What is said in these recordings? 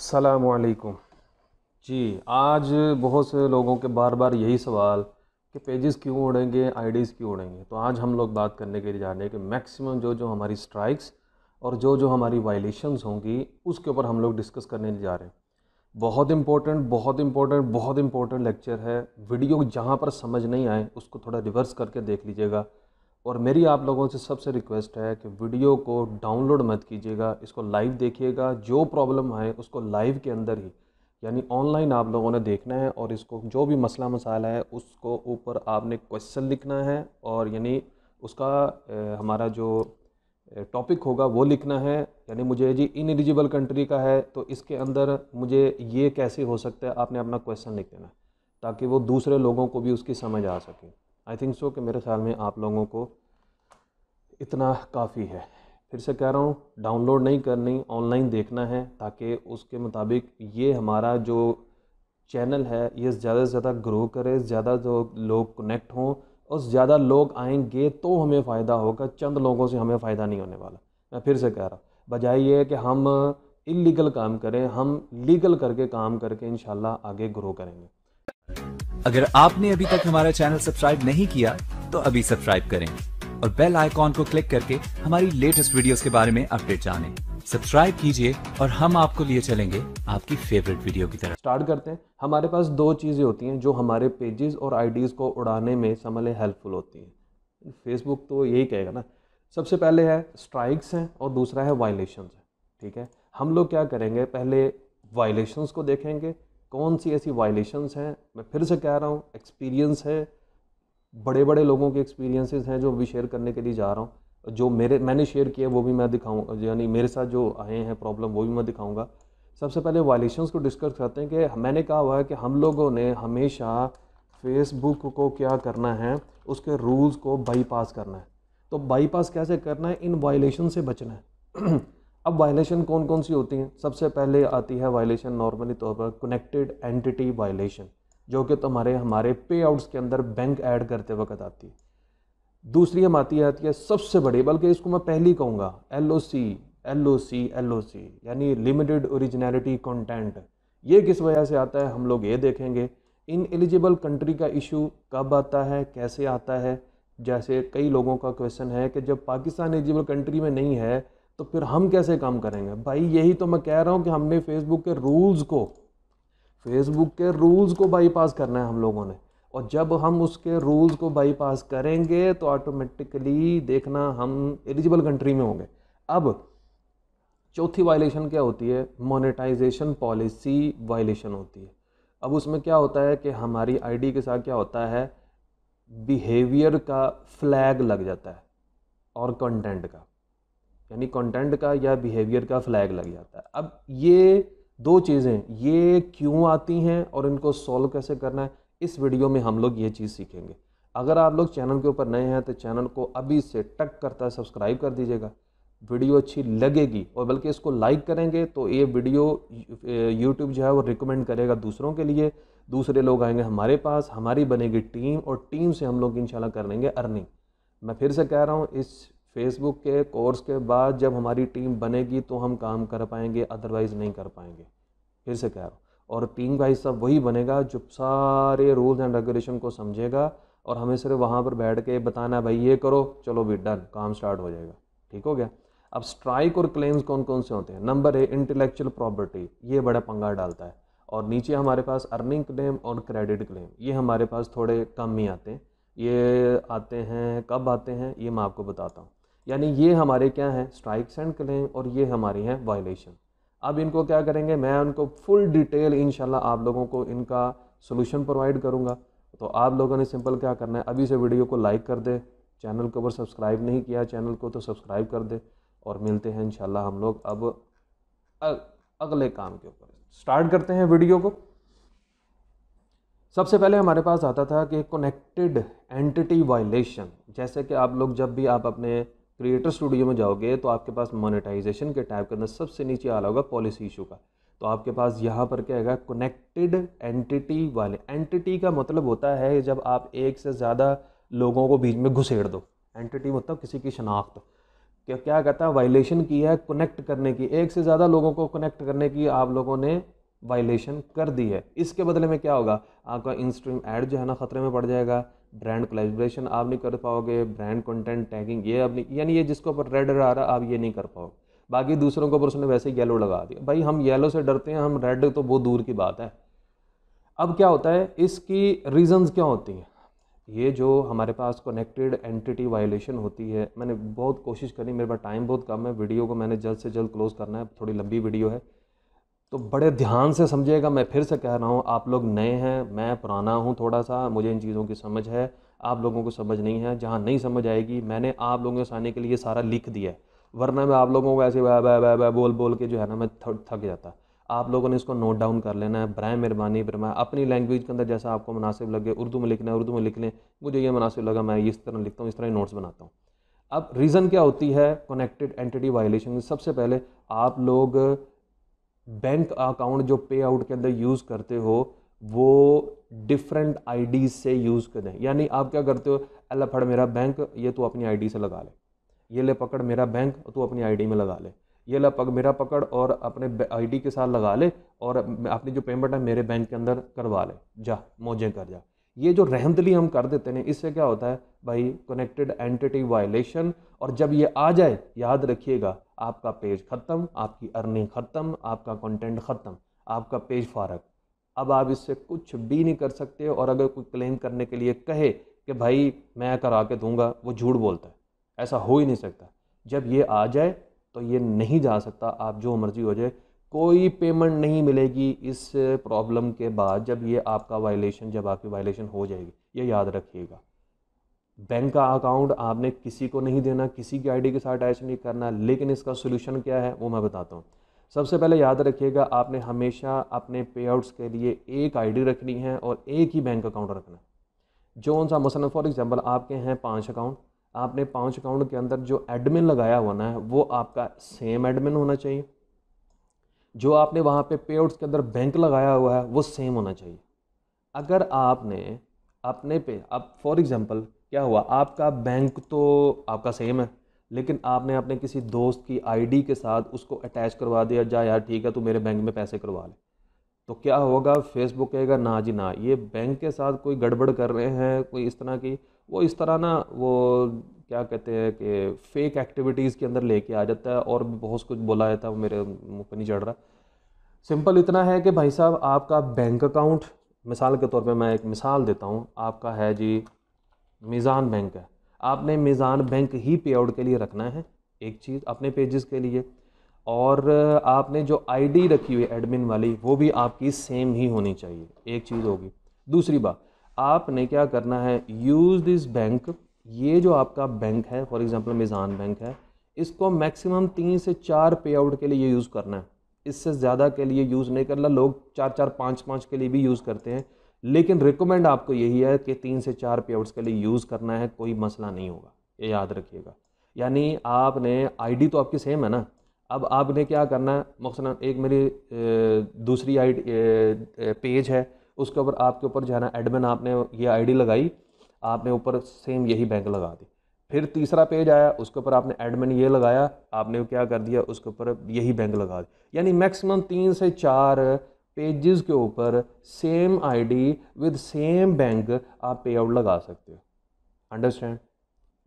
सलामकुम जी आज बहुत से लोगों के बार बार यही सवाल कि पेजेस क्यों उड़ेंगे आईडीज़ क्यों उड़ेंगे तो आज हम लोग बात करने के लिए जा रहे हैं कि मैक्सिमम जो जो हमारी स्ट्राइक्स और जो जो हमारी वायलेशंस होंगी उसके ऊपर हम लोग डिस्कस करने जा रहे हैं बहुत इंपॉर्टेंट बहुत इंपॉर्टेंट बहुत इंपॉर्टेंट लेक्चर है वीडियो जहाँ पर समझ नहीं आए उसको थोड़ा रिवर्स करके देख लीजिएगा और मेरी आप लोगों से सबसे रिक्वेस्ट है कि वीडियो को डाउनलोड मत कीजिएगा इसको लाइव देखिएगा जो प्रॉब्लम आए उसको लाइव के अंदर ही यानी ऑनलाइन आप लोगों ने देखना है और इसको जो भी मसला मसाला है उसको ऊपर आपने क्वेश्चन लिखना है और यानी उसका ए, हमारा जो टॉपिक होगा वो लिखना है यानी मुझे जी इन एलिजिबल कंट्री का है तो इसके अंदर मुझे ये कैसे हो सकता है आपने अपना क्वेश्चन लिख देना ताकि वो दूसरे लोगों को भी उसकी समझ आ सके आई थिंक सो कि मेरे ख्याल में आप लोगों को इतना काफ़ी है फिर से कह रहा हूँ डाउनलोड नहीं करनी ऑनलाइन देखना है ताकि उसके मुताबिक ये हमारा जो चैनल है ये ज़्यादा से ज़्यादा ग्रो करे ज़्यादा जो लोग कनेक्ट हों और ज़्यादा लोग आएंगे तो हमें फ़ायदा होगा चंद लोगों से हमें फ़ायदा नहीं होने वाला मैं फिर से कह रहा हूँ बजाय ये है कि हम इलीगल काम करें हम लीगल करके काम करके इन आगे ग्रो करेंगे अगर आपने अभी तक हमारा चैनल सब्सक्राइब नहीं किया तो अभी सब्सक्राइब करें और बेल आइकॉन को क्लिक करके हमारी लेटेस्ट वीडियोस के बारे में अपडेट जाने सब्सक्राइब कीजिए और हम आपको लिए चलेंगे आपकी फेवरेट वीडियो की तरफ स्टार्ट करते हैं हमारे पास दो चीज़ें होती हैं जो हमारे पेजेस और आईडीज़ को उड़ाने में समले हेल्पफुल होती हैं फेसबुक तो यही कहेगा ना सबसे पहले है स्ट्राइक्स हैं और दूसरा है वायलेशन है ठीक है हम लोग क्या करेंगे पहले वायलेशंस को देखेंगे कौन सी ऐसी वायलेशंस हैं मैं फिर से कह रहा हूँ एक्सपीरियंस है बड़े बड़े लोगों के एक्सपीरियंसेस हैं जो भी शेयर करने के लिए जा रहा हूँ जो मेरे मैंने शेयर किए वो भी मैं दिखाऊँ यानी मेरे साथ जो आए हैं प्रॉब्लम वो भी मैं दिखाऊँगा सबसे पहले वायलेशंस को डिस्कस करते हैं कि मैंने कहा हुआ है कि हम लोगों ने हमेशा फेसबुक को क्या करना है उसके रूल्स को बाईपास करना है तो बाईपास कैसे करना है इन वायलेशन से बचना है अब वायलेशन कौन कौन सी होती हैं सबसे पहले आती है वायलेशन नॉर्मली तौर पर कनेक्टेड एंटिटी वायलेशन जो कि तुम्हारे हमारे पे आउट्स के अंदर बैंक ऐड करते वक्त आती है दूसरी हम आती आती है सबसे बड़ी बल्कि इसको मैं पहली कहूँगा L O C L O C L O C यानी लिमिटेड ओरिजिनलिटी कंटेंट ये किस वजह से आता है हम लोग ये देखेंगे इन एलिजिबल कंट्री का इशू कब आता है कैसे आता है जैसे कई लोगों का क्वेश्चन है कि जब पाकिस्तान एलिजिबल कंट्री में नहीं है तो फिर हम कैसे काम करेंगे भाई यही तो मैं कह रहा हूँ कि हमने फेसबुक के रूल्स को फेसबुक के रूल्स को बाईपास करना है हम लोगों ने और जब हम उसके रूल्स को बाईपास करेंगे तो ऑटोमेटिकली देखना हम एलिजिबल कंट्री में होंगे अब चौथी वायलेशन क्या होती है मोनेटाइजेशन पॉलिसी वायलेशन होती है अब उसमें क्या होता है कि हमारी आईडी के साथ क्या होता है बिहेवियर का फ्लैग लग जाता है और कंटेंट का यानी कंटेंट का या बिहेवियर का फ्लैग लग जाता है अब ये दो चीज़ें ये क्यों आती हैं और इनको सॉल्व कैसे करना है इस वीडियो में हम लोग ये चीज़ सीखेंगे अगर आप लोग चैनल के ऊपर नए हैं तो चैनल को अभी से टक करता है सब्सक्राइब कर दीजिएगा वीडियो अच्छी लगेगी और बल्कि इसको लाइक करेंगे तो ये वीडियो यूट्यूब जो है वो रिकमेंड करेगा दूसरों के लिए दूसरे लोग आएंगे हमारे पास हमारी बनेगी टीम और टीम से हम लोग इंशाल्लाह कर लेंगे अर्निंग मैं फिर से कह रहा हूँ इस फेसबुक के कोर्स के बाद जब हमारी टीम बनेगी तो हम काम कर पाएंगे अदरवाइज़ नहीं कर पाएंगे फिर से कह रहा हूँ और टीम भाई सब वही बनेगा जो सारे रूल्स एंड रेगुलेशन को समझेगा और हमें सिर्फ वहाँ पर बैठ के बताना भाई ये करो चलो भी डन काम स्टार्ट हो जाएगा ठीक हो गया अब स्ट्राइक और क्लेम्स कौन कौन से होते हैं नंबर है इंटेलेक्चुअल प्रॉपर्टी ये बड़ा पंगा डालता है और नीचे हमारे पास अर्निंग क्लेम और क्रेडिट क्लेम ये हमारे पास थोड़े कम ही आते हैं ये आते हैं कब आते हैं ये मैं आपको बताता हूँ यानी ये हमारे क्या हैं स्ट्राइक्स एंड क्लेम और ये हमारी हैं वायलेशन अब इनको क्या करेंगे मैं उनको फुल डिटेल इन आप लोगों को इनका सोल्यूशन प्रोवाइड करूँगा तो आप लोगों ने सिंपल क्या करना है अभी से वीडियो को लाइक कर दे चैनल को अगर सब्सक्राइब नहीं किया चैनल को तो सब्सक्राइब कर दे और मिलते हैं इन हम लोग अब अगले काम के ऊपर स्टार्ट करते हैं वीडियो को सबसे पहले हमारे पास आता था कि कनेक्टेड एंटिटी वायलेशन जैसे कि आप लोग जब भी आप अपने क्रिएटर स्टूडियो में जाओगे तो आपके पास मोनेटाइजेशन के टैब के अंदर सबसे नीचे आ रहा होगा पॉलिसी इशू का तो आपके पास यहाँ पर क्या है कनेक्टेड एंटिटी वाले एंटिटी का मतलब होता है जब आप एक से ज़्यादा लोगों को बीच में घुसेड़ दो एंटिटी मतलब किसी की शनाख्त क्या क्या कहता है वायलेशन की है कनेक्ट करने की एक से ज़्यादा लोगों को कनेक्ट करने की आप लोगों ने वायलेशन कर दी है इसके बदले में क्या होगा आपका इंस्ट्रीम एड ऐड जो है ना ख़तरे में पड़ जाएगा ब्रांड कोलेब्रेशन आप नहीं कर पाओगे ब्रांड कंटेंट टैगिंग ये आप नहीं यानी ये जिसको ऊपर रेड आ रहा आप ये नहीं कर पाओगे बाकी दूसरों के ऊपर उसने वैसे येलो लगा दिया भाई हम येलो से डरते हैं हम रेड तो बहुत दूर की बात है अब क्या होता है इसकी रीज़न्स क्या होती हैं ये जो हमारे पास कनेक्टेड एंटिटी वायलेशन होती है मैंने बहुत कोशिश करी मेरे पास टाइम बहुत कम है वीडियो को मैंने जल्द से जल्द क्लोज़ करना है थोड़ी लंबी वीडियो है तो बड़े ध्यान से समझिएगा मैं फिर से कह रहा हूँ आप लोग नए हैं मैं पुराना हूँ थोड़ा सा मुझे इन चीज़ों की समझ है आप लोगों को समझ नहीं है जहाँ नहीं समझ आएगी मैंने आप लोगों को आने के लिए सारा लिख दिया है वरना मैं आप लोगों को ऐसे वह वह वह बोल बोल के जो है ना मैं थक जाता आप लोगों ने इसको नोट डाउन कर लेना है ब्राय मेहरबानी बरमा अपनी लैंग्वेज के अंदर जैसा आपको मुनासिब लगे उर्दू में लिखना है उर्दू में लिख लें मुझे ये मुनासिब लगा मैं इस तरह लिखता हूँ इस तरह ही नोट्स बनाता हूँ अब रीज़न क्या होती है कनेक्टेड एंटिटी वायलेशन सबसे पहले आप लोग बैंक अकाउंट जो पे आउट के अंदर यूज़ करते हो वो डिफरेंट आई से यूज़ करें यानी आप क्या करते हो अल्लाह फड़ मेरा बैंक ये तू अपनी आई से लगा ले ये ले पकड़ मेरा बैंक तू अपनी आईडी में लगा ले ये ला पक, मेरा पकड़ और अपने आईडी के साथ लगा ले और अपनी जो पेमेंट है मेरे बैंक के अंदर करवा ले जा मौजें कर जा ये जो रहमदली हम कर देते हैं इससे क्या होता है भाई कनेक्टेड एंटिटी वायलेशन और जब ये आ जाए याद रखिएगा आपका पेज ख़त्म आपकी अर्निंग ख़त्म आपका कंटेंट ख़त्म आपका पेज फारक अब आप इससे कुछ भी नहीं कर सकते और अगर कोई क्लेम करने के लिए कहे कि भाई मैं करा के दूंगा वो झूठ बोलता है ऐसा हो ही नहीं सकता जब ये आ जाए तो ये नहीं जा सकता आप जो मर्ज़ी हो जाए कोई पेमेंट नहीं मिलेगी इस प्रॉब्लम के बाद जब ये आपका वायलेशन जब आपकी वायलेशन हो जाएगी ये याद रखिएगा बैंक का अकाउंट आपने किसी को नहीं देना किसी की आईडी के साथ अटैच नहीं करना लेकिन इसका सोल्यूशन क्या है वो मैं बताता हूँ सबसे पहले याद रखिएगा आपने हमेशा अपने आउट्स के लिए एक आईडी रखनी है और एक ही बैंक अकाउंट रखना है जो सा मसलन फॉर एग्जांपल आपके हैं पांच अकाउंट आपने पांच अकाउंट के अंदर जो एडमिन लगाया हुआ है वो आपका सेम एडमिन होना चाहिए जो आपने वहाँ पे आउट्स के अंदर बैंक लगाया हुआ है वो सेम होना चाहिए अगर आपने अपने पे अब फॉर एग्ज़ाम्पल क्या हुआ आपका बैंक तो आपका सेम है लेकिन आपने अपने किसी दोस्त की आईडी के साथ उसको अटैच करवा दिया जा यार ठीक है तू मेरे बैंक में पैसे करवा ले तो क्या होगा फेसबुक कहेगा ना जी ना ये बैंक के साथ कोई गड़बड़ कर रहे हैं कोई इस तरह की वो इस तरह ना वो क्या कहते हैं कि फ़ेक एक्टिविटीज़ के अंदर लेके आ जाता है और बहुत कुछ बोला जाता है वो मेरे मुँह पर नहीं चढ़ रहा सिंपल इतना है कि भाई साहब आपका बैंक अकाउंट मिसाल के तौर पे मैं एक मिसाल देता हूँ आपका है जी मीज़ान बैंक है आपने मीज़ान बैंक ही पे आउट के लिए रखना है एक चीज़ अपने पेजेस के लिए और आपने जो आईडी रखी हुई एडमिन वाली वो भी आपकी सेम ही होनी चाहिए एक चीज़ होगी दूसरी बात आपने क्या करना है यूज़ दिस बैंक ये जो आपका बैंक है फॉर एग्ज़ाम्पल मिज़ान बैंक है इसको मैक्सिमम तीन से चार पे आउट के लिए यूज़ करना है इससे ज़्यादा के लिए यूज़ नहीं करना लोग चार चार पाँच पाँच के लिए भी यूज़ करते हैं लेकिन रिकमेंड आपको यही है कि तीन से चार पे के लिए यूज़ करना है कोई मसला नहीं होगा ये याद रखिएगा यानी आपने आईडी तो आपकी सेम है ना अब आपने क्या करना है मकसला एक मेरी दूसरी आई पेज है उसके ऊपर आपके ऊपर जो है ना एडमिन आपने ये आईडी लगाई आपने ऊपर सेम यही बैंक लगा दी फिर तीसरा पेज आया उसके ऊपर आपने एडमिन ये लगाया आपने क्या कर दिया उसके ऊपर यही बैंक लगा दी यानी मैक्सिमम तीन से चार पेजेस के ऊपर same ID with same bank आप पे आउट लगा सकते हो अंडरस्टैंड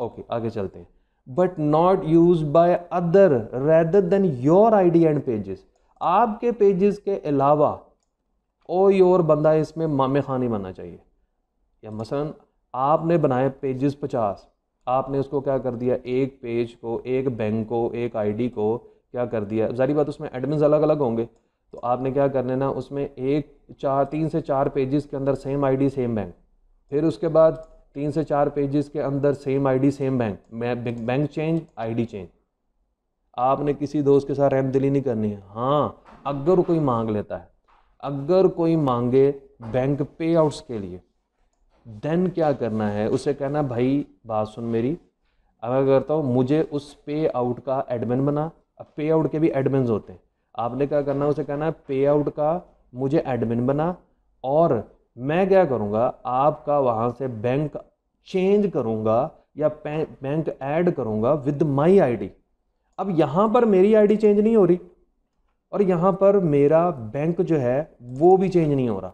ओके आगे चलते हैं but not use by other rather than your ID and pages आपके पेजेस के अलावा ओ और बंदा इसमें मामे खानी बनना चाहिए या मसलन आपने बनाए पेजेस पचास आपने उसको क्या कर दिया एक पेज को एक बैंक को एक आईडी को क्या कर दिया जारी बात उसमें एडमिन अलग अलग होंगे तो आपने क्या करना ना उसमें एक चार तीन से चार पेजेस के अंदर सेम आईडी सेम बैंक फिर उसके बाद तीन से चार पेजेस के अंदर same ID same bank bank change ID change आपने किसी दोस्त के साथ रहम दिली नहीं करनी है हाँ अगर कोई मांग लेता है अगर कोई मांगे बैंक पे आउट्स के लिए देन क्या करना है उसे कहना भाई बात सुन मेरी अब मैं करता हूँ मुझे उस पे आउट का एडमिन बना अब पे आउट के भी एडमिन होते हैं आपने क्या करना है उसे कहना है पे आउट का मुझे एडमिन बना और मैं क्या करूँगा आपका वहाँ से बैंक चेंज करूँगा या बैंक ऐड करूँगा विद माई आईडी अब यहाँ पर मेरी आईडी चेंज नहीं हो रही और यहाँ पर मेरा बैंक जो है वो भी चेंज नहीं हो रहा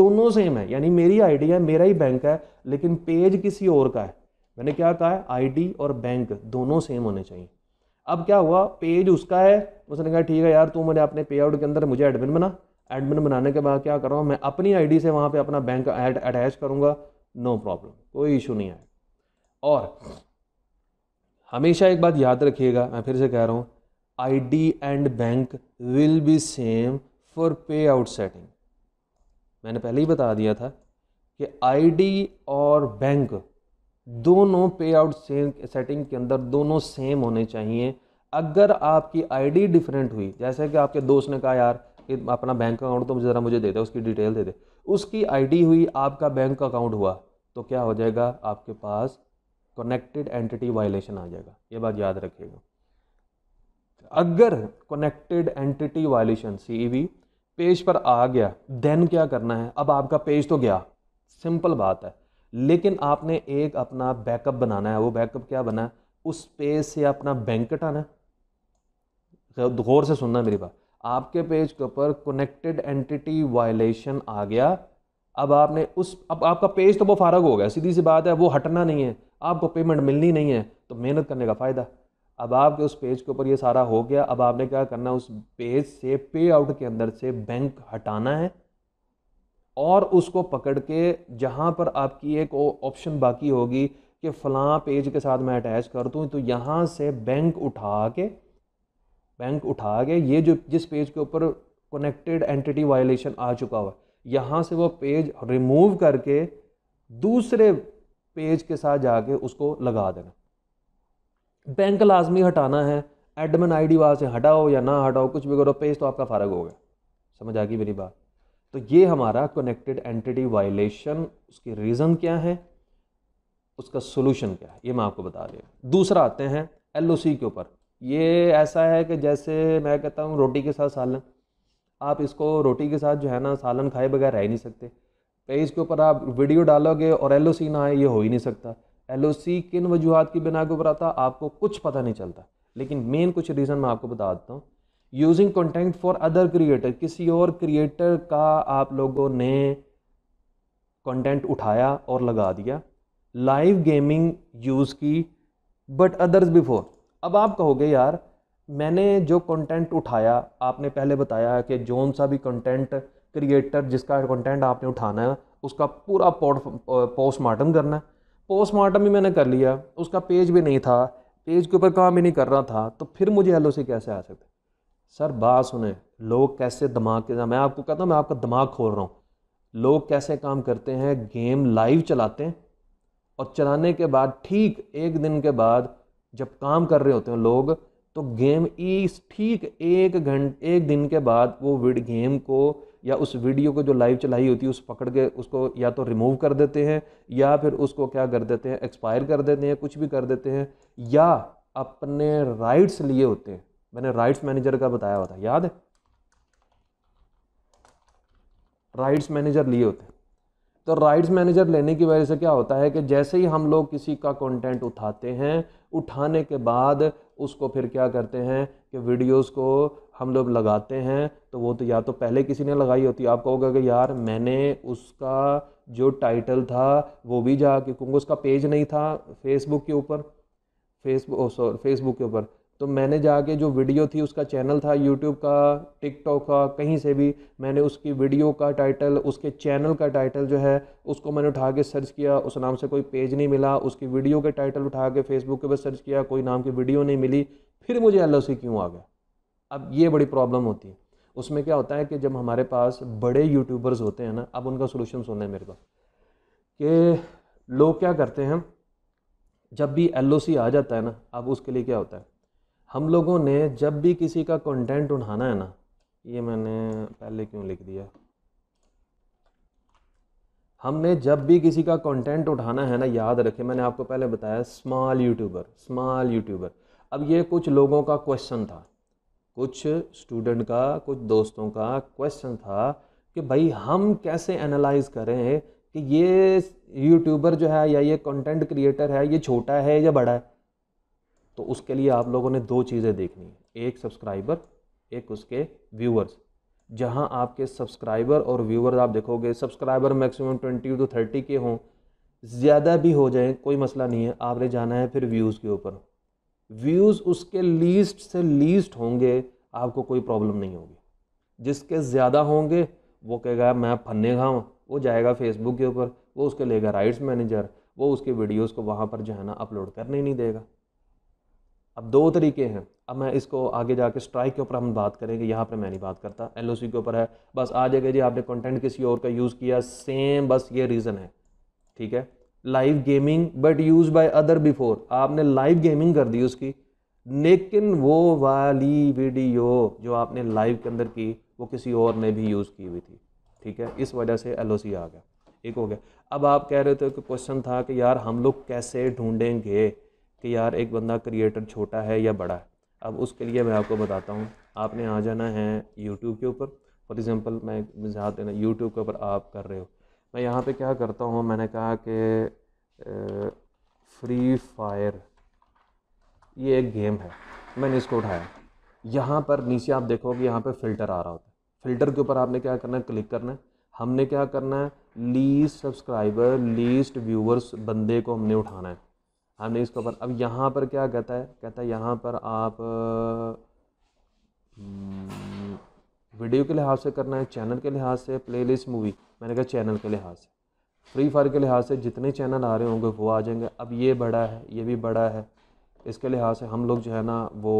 दोनों सेम है यानी मेरी आईडी है मेरा ही बैंक है लेकिन पेज किसी और का है मैंने क्या कहा है आईडी और बैंक दोनों सेम होने चाहिए अब क्या हुआ पेज उसका है उसने कहा ठीक है यार तू मैंने अपने पे आउट के अंदर मुझे एडमिन बना एडमिन बनाने के बाद क्या कर रहा हूँ मैं अपनी आईडी से वहाँ पे अपना बैंक अटैच करूँगा नो प्रॉब्लम कोई इशू नहीं है और हमेशा एक बात याद रखिएगा मैं फिर से कह रहा हूँ ID and bank will be same for pay out setting मैंने पहले ही बता दिया था कि आईडी और बैंक दोनों पे आउट सेटिंग के अंदर दोनों सेम होने चाहिए अगर आपकी आईडी डिफरेंट हुई जैसे कि आपके दोस्त ने कहा यार कि अपना बैंक अकाउंट तो ज़रा मुझे दे दे उसकी डिटेल दे दे उसकी आईडी हुई आपका बैंक अकाउंट हुआ तो क्या हो जाएगा आपके पास कनेक्टेड एंटिटी वायलेशन आ जाएगा ये बात याद रखिएगा अगर कनेक्टेड एंटिटी वायलेशन सी पेज पर आ गया देन क्या करना है अब आपका पेज तो गया सिंपल बात है लेकिन आपने एक अपना बैकअप बनाना है वो बैकअप क्या बना है उस पेज से अपना कटाना है गौर से सुनना मेरी बात आपके पेज के ऊपर कनेक्टेड एंटिटी वायलेशन आ गया अब आपने उस अब आपका पेज तो वो फारग हो गया सीधी सी बात है वो हटना नहीं है आपको पेमेंट मिलनी नहीं है तो मेहनत करने का फ़ायदा अब आपके उस पेज के ऊपर ये सारा हो गया अब आपने क्या करना उस पेज से पे आउट के अंदर से बैंक हटाना है और उसको पकड़ के जहाँ पर आपकी एक ऑप्शन बाकी होगी कि फ़लाँ पेज के साथ मैं अटैच कर दूँ तो यहाँ से बैंक उठा के बैंक उठा के ये जो जिस पेज के ऊपर कनेक्टेड एंटिटी वायलेशन आ चुका हुआ यहाँ से वो पेज रिमूव करके दूसरे पेज के साथ जाके उसको लगा देना बैंक लाजमी हटाना है एडमिन आईडी वहाँ से हटाओ या ना हटाओ कुछ भी करो पेज तो आपका फ़र्क हो गया समझ आ गई मेरी बात तो ये हमारा कनेक्टेड एंटिटी वायलेशन उसके रीज़न क्या है उसका सोल्यूशन क्या है ये मैं आपको बता दें दूसरा आते हैं एल के ऊपर ये ऐसा है कि जैसे मैं कहता हूँ रोटी के साथ सालन आप इसको रोटी के साथ जो है ना सालन खाए बगैर रह ही नहीं सकते कहीं तो इसके ऊपर आप वीडियो डालोगे और एल ना आए ये हो ही नहीं सकता एल किन वजूहत की बिना के ऊपर आता आपको कुछ पता नहीं चलता लेकिन मेन कुछ रीज़न मैं आपको बता देता हूँ using content for other creator किसी और क्रिएटर का आप लोगों ने कंटेंट उठाया और लगा दिया लाइव गेमिंग यूज़ की बट अदर्स बिफोर अब आप कहोगे यार मैंने जो कंटेंट उठाया आपने पहले बताया कि जोन सा भी कंटेंट क्रिएटर जिसका कंटेंट आपने उठाना है उसका पूरा पोस्टमार्टम करना है पोस्टमार्टम भी मैंने कर लिया उसका पेज भी नहीं था पेज के ऊपर काम भी नहीं कर रहा था तो फिर मुझे एल कैसे आ सकते सर बात सुने लोग कैसे दिमाग के मैं आपको कहता हूँ मैं आपका दिमाग खोल रहा हूँ लोग कैसे काम करते हैं गेम लाइव चलाते हैं और चलाने के बाद ठीक एक दिन के बाद जब काम कर रहे होते हैं लोग तो गेम इस ठीक एक घंटे एक दिन के बाद वो विड गेम को या उस वीडियो को जो लाइव चलाई होती है उस पकड़ के उसको या तो रिमूव कर देते हैं या फिर उसको क्या कर देते हैं एक्सपायर कर देते हैं कुछ भी कर देते हैं या अपने राइट्स लिए होते हैं मैंने राइट्स मैनेजर का बताया हुआ था याद है राइट्स मैनेजर लिए होते हैं तो राइट्स मैनेजर लेने की वजह से क्या होता है कि जैसे ही हम लोग किसी का कंटेंट उठाते हैं उठाने के बाद उसको फिर क्या करते हैं कि वीडियोस को हम लोग लगाते हैं तो वो तो या तो पहले किसी ने लगाई होती आप कहोगे कि यार मैंने उसका जो टाइटल था वो भी जा क्योंकि उसका पेज नहीं था फेसबुक के ऊपर फेसबुक सॉरी फेसबुक के ऊपर तो मैंने जाके जो वीडियो थी उसका चैनल था यूट्यूब का टिकटॉक का कहीं से भी मैंने उसकी वीडियो का टाइटल उसके चैनल का टाइटल जो है उसको मैंने उठा के सर्च किया उस नाम से कोई पेज नहीं मिला उसकी वीडियो के टाइटल उठा के फेसबुक के पर सर्च किया कोई नाम की वीडियो नहीं मिली फिर मुझे एल क्यों आ गया अब ये बड़ी प्रॉब्लम होती है उसमें क्या होता है कि जब हमारे पास बड़े यूट्यूबर्स होते हैं ना अब उनका सोल्यूशन सुनना है मेरे को कि लोग क्या करते हैं जब भी एल आ जाता है ना अब उसके लिए क्या होता है हम लोगों ने जब भी किसी का कंटेंट उठाना है ना ये मैंने पहले क्यों लिख दिया हमने जब भी किसी का कंटेंट उठाना है ना याद रखे मैंने आपको पहले बताया स्मॉल यूट्यूबर स्मॉल यूट्यूबर अब ये कुछ लोगों का क्वेश्चन था कुछ स्टूडेंट का कुछ दोस्तों का क्वेश्चन था कि भाई हम कैसे एनालाइज करें कि ये यूट्यूबर जो है या ये कंटेंट क्रिएटर है ये छोटा है या बड़ा है तो उसके लिए आप लोगों ने दो चीज़ें देखनी है एक सब्सक्राइबर एक उसके व्यूअर्स जहां आपके सब्सक्राइबर और व्यूअर्स आप देखोगे subscriber maximum twenty to thirty के हों ज़्यादा भी हो जाए कोई मसला नहीं है आपने जाना है फिर व्यूज़ के ऊपर व्यूज़ उसके लीस्ट से लीस्ट होंगे आपको कोई प्रॉब्लम नहीं होगी जिसके ज़्यादा होंगे वो कहेगा मैं फन्ने खाऊँ वो जाएगा फेसबुक के ऊपर वो उसके लेगा राइट्स मैनेजर वो उसके वीडियोस को वहाँ पर जो है ना अपलोड करने ही नहीं देगा अब दो तरीके हैं अब मैं इसको आगे जाके स्ट्राइक के ऊपर हम बात करेंगे यहाँ पर मैं नहीं बात करता एल के ऊपर है बस आ जाएगा जी आपने कंटेंट किसी और का यूज़ किया सेम बस ये रीज़न है ठीक है live gaming but use by other before आपने लाइव गेमिंग कर दी उसकी लेकिन वो वाली वीडियो जो आपने लाइव के अंदर की वो किसी और ने भी यूज़ की हुई थी ठीक है इस वजह से एल आ गया एक हो गया अब आप कह रहे थे कि क्वेश्चन था कि यार हम लोग कैसे ढूंढेंगे कि यार एक बंदा क्रिएटर छोटा है या बड़ा है अब उसके लिए मैं आपको बताता हूँ आपने आ जाना है यूट्यूब के ऊपर फॉर एग्ज़ाम्पल मैं एक देना यूट्यूब के ऊपर आप कर रहे हो मैं यहाँ पे क्या करता हूँ मैंने कहा कि फ्री फायर ये एक गेम है मैंने इसको उठाया यहाँ पर नीचे आप देखोगे यहाँ पर फ़िल्टर आ रहा होता है फ़िल्टर के ऊपर आपने क्या करना है क्लिक करना है हमने क्या करना है लीस्ट सब्सक्राइबर लीस्ट व्यूवर्स बंदे को हमने उठाना है हमने इसके पर अब यहाँ पर क्या कहता है कहता है यहाँ पर आप वीडियो हम्म, के लिहाज से करना है चैनल के लिहाज से प्लेलिस्ट मूवी मैंने कहा चैनल के लिहाज से फ्री फायर के लिहाज से जितने चैनल आ रहे होंगे वो आ जाएंगे अब ये बड़ा है ये भी बड़ा है इसके लिहाज से हम लोग जो है ना वो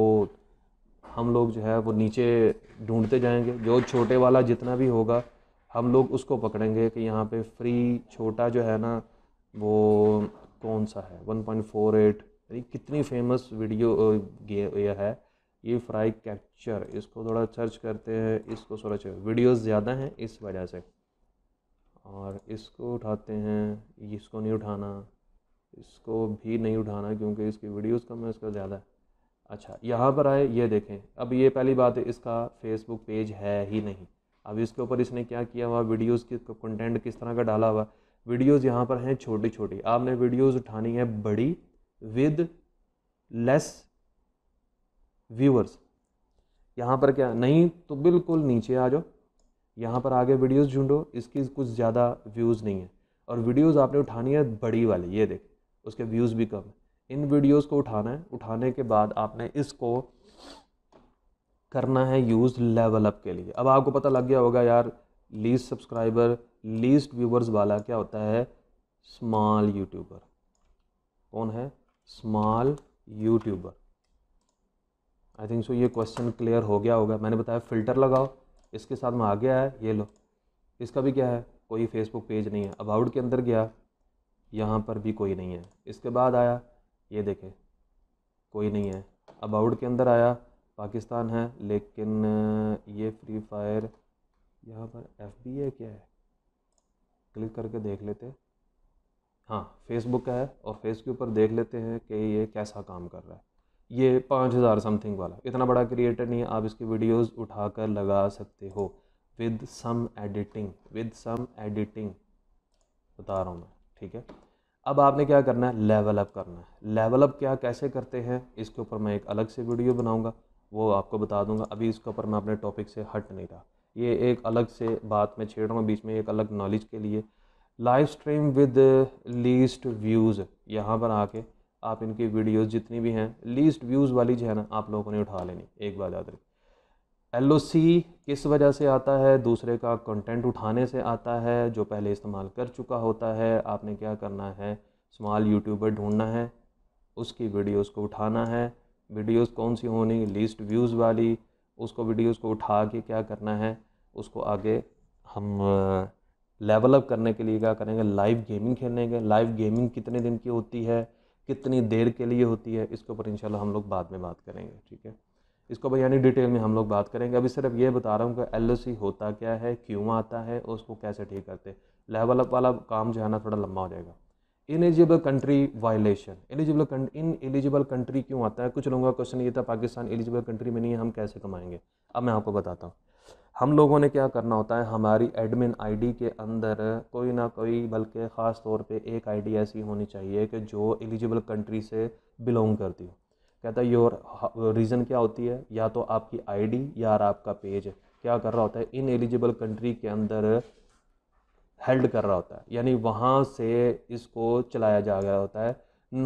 हम लोग जो है वो नीचे ढूंढते जाएंगे जो छोटे वाला जितना भी होगा हम लोग उसको पकड़ेंगे कि यहाँ पे फ्री छोटा जो है ना वो कौन सा है 1.48 यानी कितनी फेमस वीडियो ये है ये फ्राई कैप्चर इसको थोड़ा सर्च करते हैं इसको सर्च वीडियोस ज़्यादा हैं इस वजह से और इसको उठाते हैं इसको नहीं उठाना इसको भी नहीं उठाना क्योंकि इसकी वीडियोस कम है इसका ज़्यादा है अच्छा यहाँ पर आए ये देखें अब ये पहली बात है इसका फेसबुक पेज है ही नहीं अब इसके ऊपर इसने क्या किया हुआ वीडियोस की कंटेंट किस तरह का डाला हुआ वीडियोज़ यहाँ पर हैं छोटी छोटी आपने वीडियोज़ उठानी है बड़ी विद लेस व्यूअर्स यहाँ पर क्या नहीं तो बिल्कुल नीचे आ जाओ यहाँ पर आगे वीडियोज़ ढूंढो इसकी कुछ ज़्यादा व्यूज़ नहीं है और वीडियोज़ आपने उठानी है बड़ी वाली ये देख उसके व्यूज़ भी कम है इन वीडियोज़ को उठाना है उठाने के बाद आपने इसको करना है यूज़ लेवल अप के लिए अब आपको पता लग गया होगा यार लीस्ट सब्सक्राइबर लीस्ट व्यूवर्स वाला क्या होता है स्मॉल यूट्यूबर कौन है small YouTuber I think so ये क्वेश्चन क्लियर हो गया होगा मैंने बताया फ़िल्टर लगाओ इसके साथ में आ गया है ये लो इसका भी क्या है कोई फेसबुक पेज नहीं है अबाउट के अंदर गया यहाँ पर भी कोई नहीं है इसके बाद आया ये देखें कोई नहीं है अबाउट के अंदर आया पाकिस्तान है लेकिन ये फ्री फायर यहाँ पर एफ बी ए क्या है क्लिक करके देख लेते हैं हाँ फेसबुक का है और फेस के ऊपर देख लेते हैं कि ये कैसा काम कर रहा है ये पाँच हज़ार समथिंग वाला इतना बड़ा क्रिएटर नहीं है आप इसकी वीडियोस उठाकर लगा सकते हो with some editing with some editing बता रहा हूँ मैं ठीक है अब आपने क्या करना है लेवल अप करना है लेवल अप क्या कैसे करते हैं इसके ऊपर मैं एक अलग से वीडियो बनाऊँगा वो आपको बता दूंगा अभी इसके ऊपर मैं अपने टॉपिक से हट नहीं रहा ये एक अलग से बात मैं छेड़ रहा हूँ बीच में एक अलग नॉलेज के लिए live stream with least views यहाँ पर आके आप इनकी वीडियोस जितनी भी हैं लीस्ट व्यूज़ वाली जो है ना आप लोगों ने उठा लेनी एक बात याद रही एल किस वजह से आता है दूसरे का कंटेंट उठाने से आता है जो पहले इस्तेमाल कर चुका होता है आपने क्या करना है स्मॉल यूट्यूबर ढूंढना है उसकी वीडियोस को उठाना है वीडियोस कौन सी होनी लीस्ट व्यूज़ वाली उसको वीडियोस को उठा के क्या करना है उसको आगे हम लेवल अप करने के लिए क्या करेंगे लाइव गेमिंग खेलने के लाइव गेमिंग कितने दिन की होती है कितनी देर के लिए होती है इसके ऊपर इनशाला हम लोग बाद में बात करेंगे ठीक है इसको भाई यानी डिटेल में हम लोग बात करेंगे अभी सिर्फ ये बता रहा हूँ कि एल होता क्या है क्यों आता है और उसको कैसे ठीक करते हैं लेवल अप वाला काम जो है ना थोड़ा लंबा हो जाएगा ineligible country violation eligible in eligible country क्यों आता है कुछ लोगों का क्वेश्चन ये था पाकिस्तान एलिजिबल कंट्री में नहीं है हम कैसे कमाएंगे अब मैं आपको बताता हूँ हम लोगों ने क्या करना होता है हमारी एडमिन आईडी के अंदर कोई ना कोई बल्कि ख़ास तौर पे एक आईडी ऐसी होनी चाहिए कि जो एलिजिबल कंट्री से बिलोंग करती हो कहता है योर रीज़न क्या होती है या तो आपकी आईडी या आपका पेज क्या कर रहा होता है इन एलिजिबल कंट्री के अंदर हेल्ड कर रहा होता है यानी वहाँ से इसको चलाया जा रहा होता है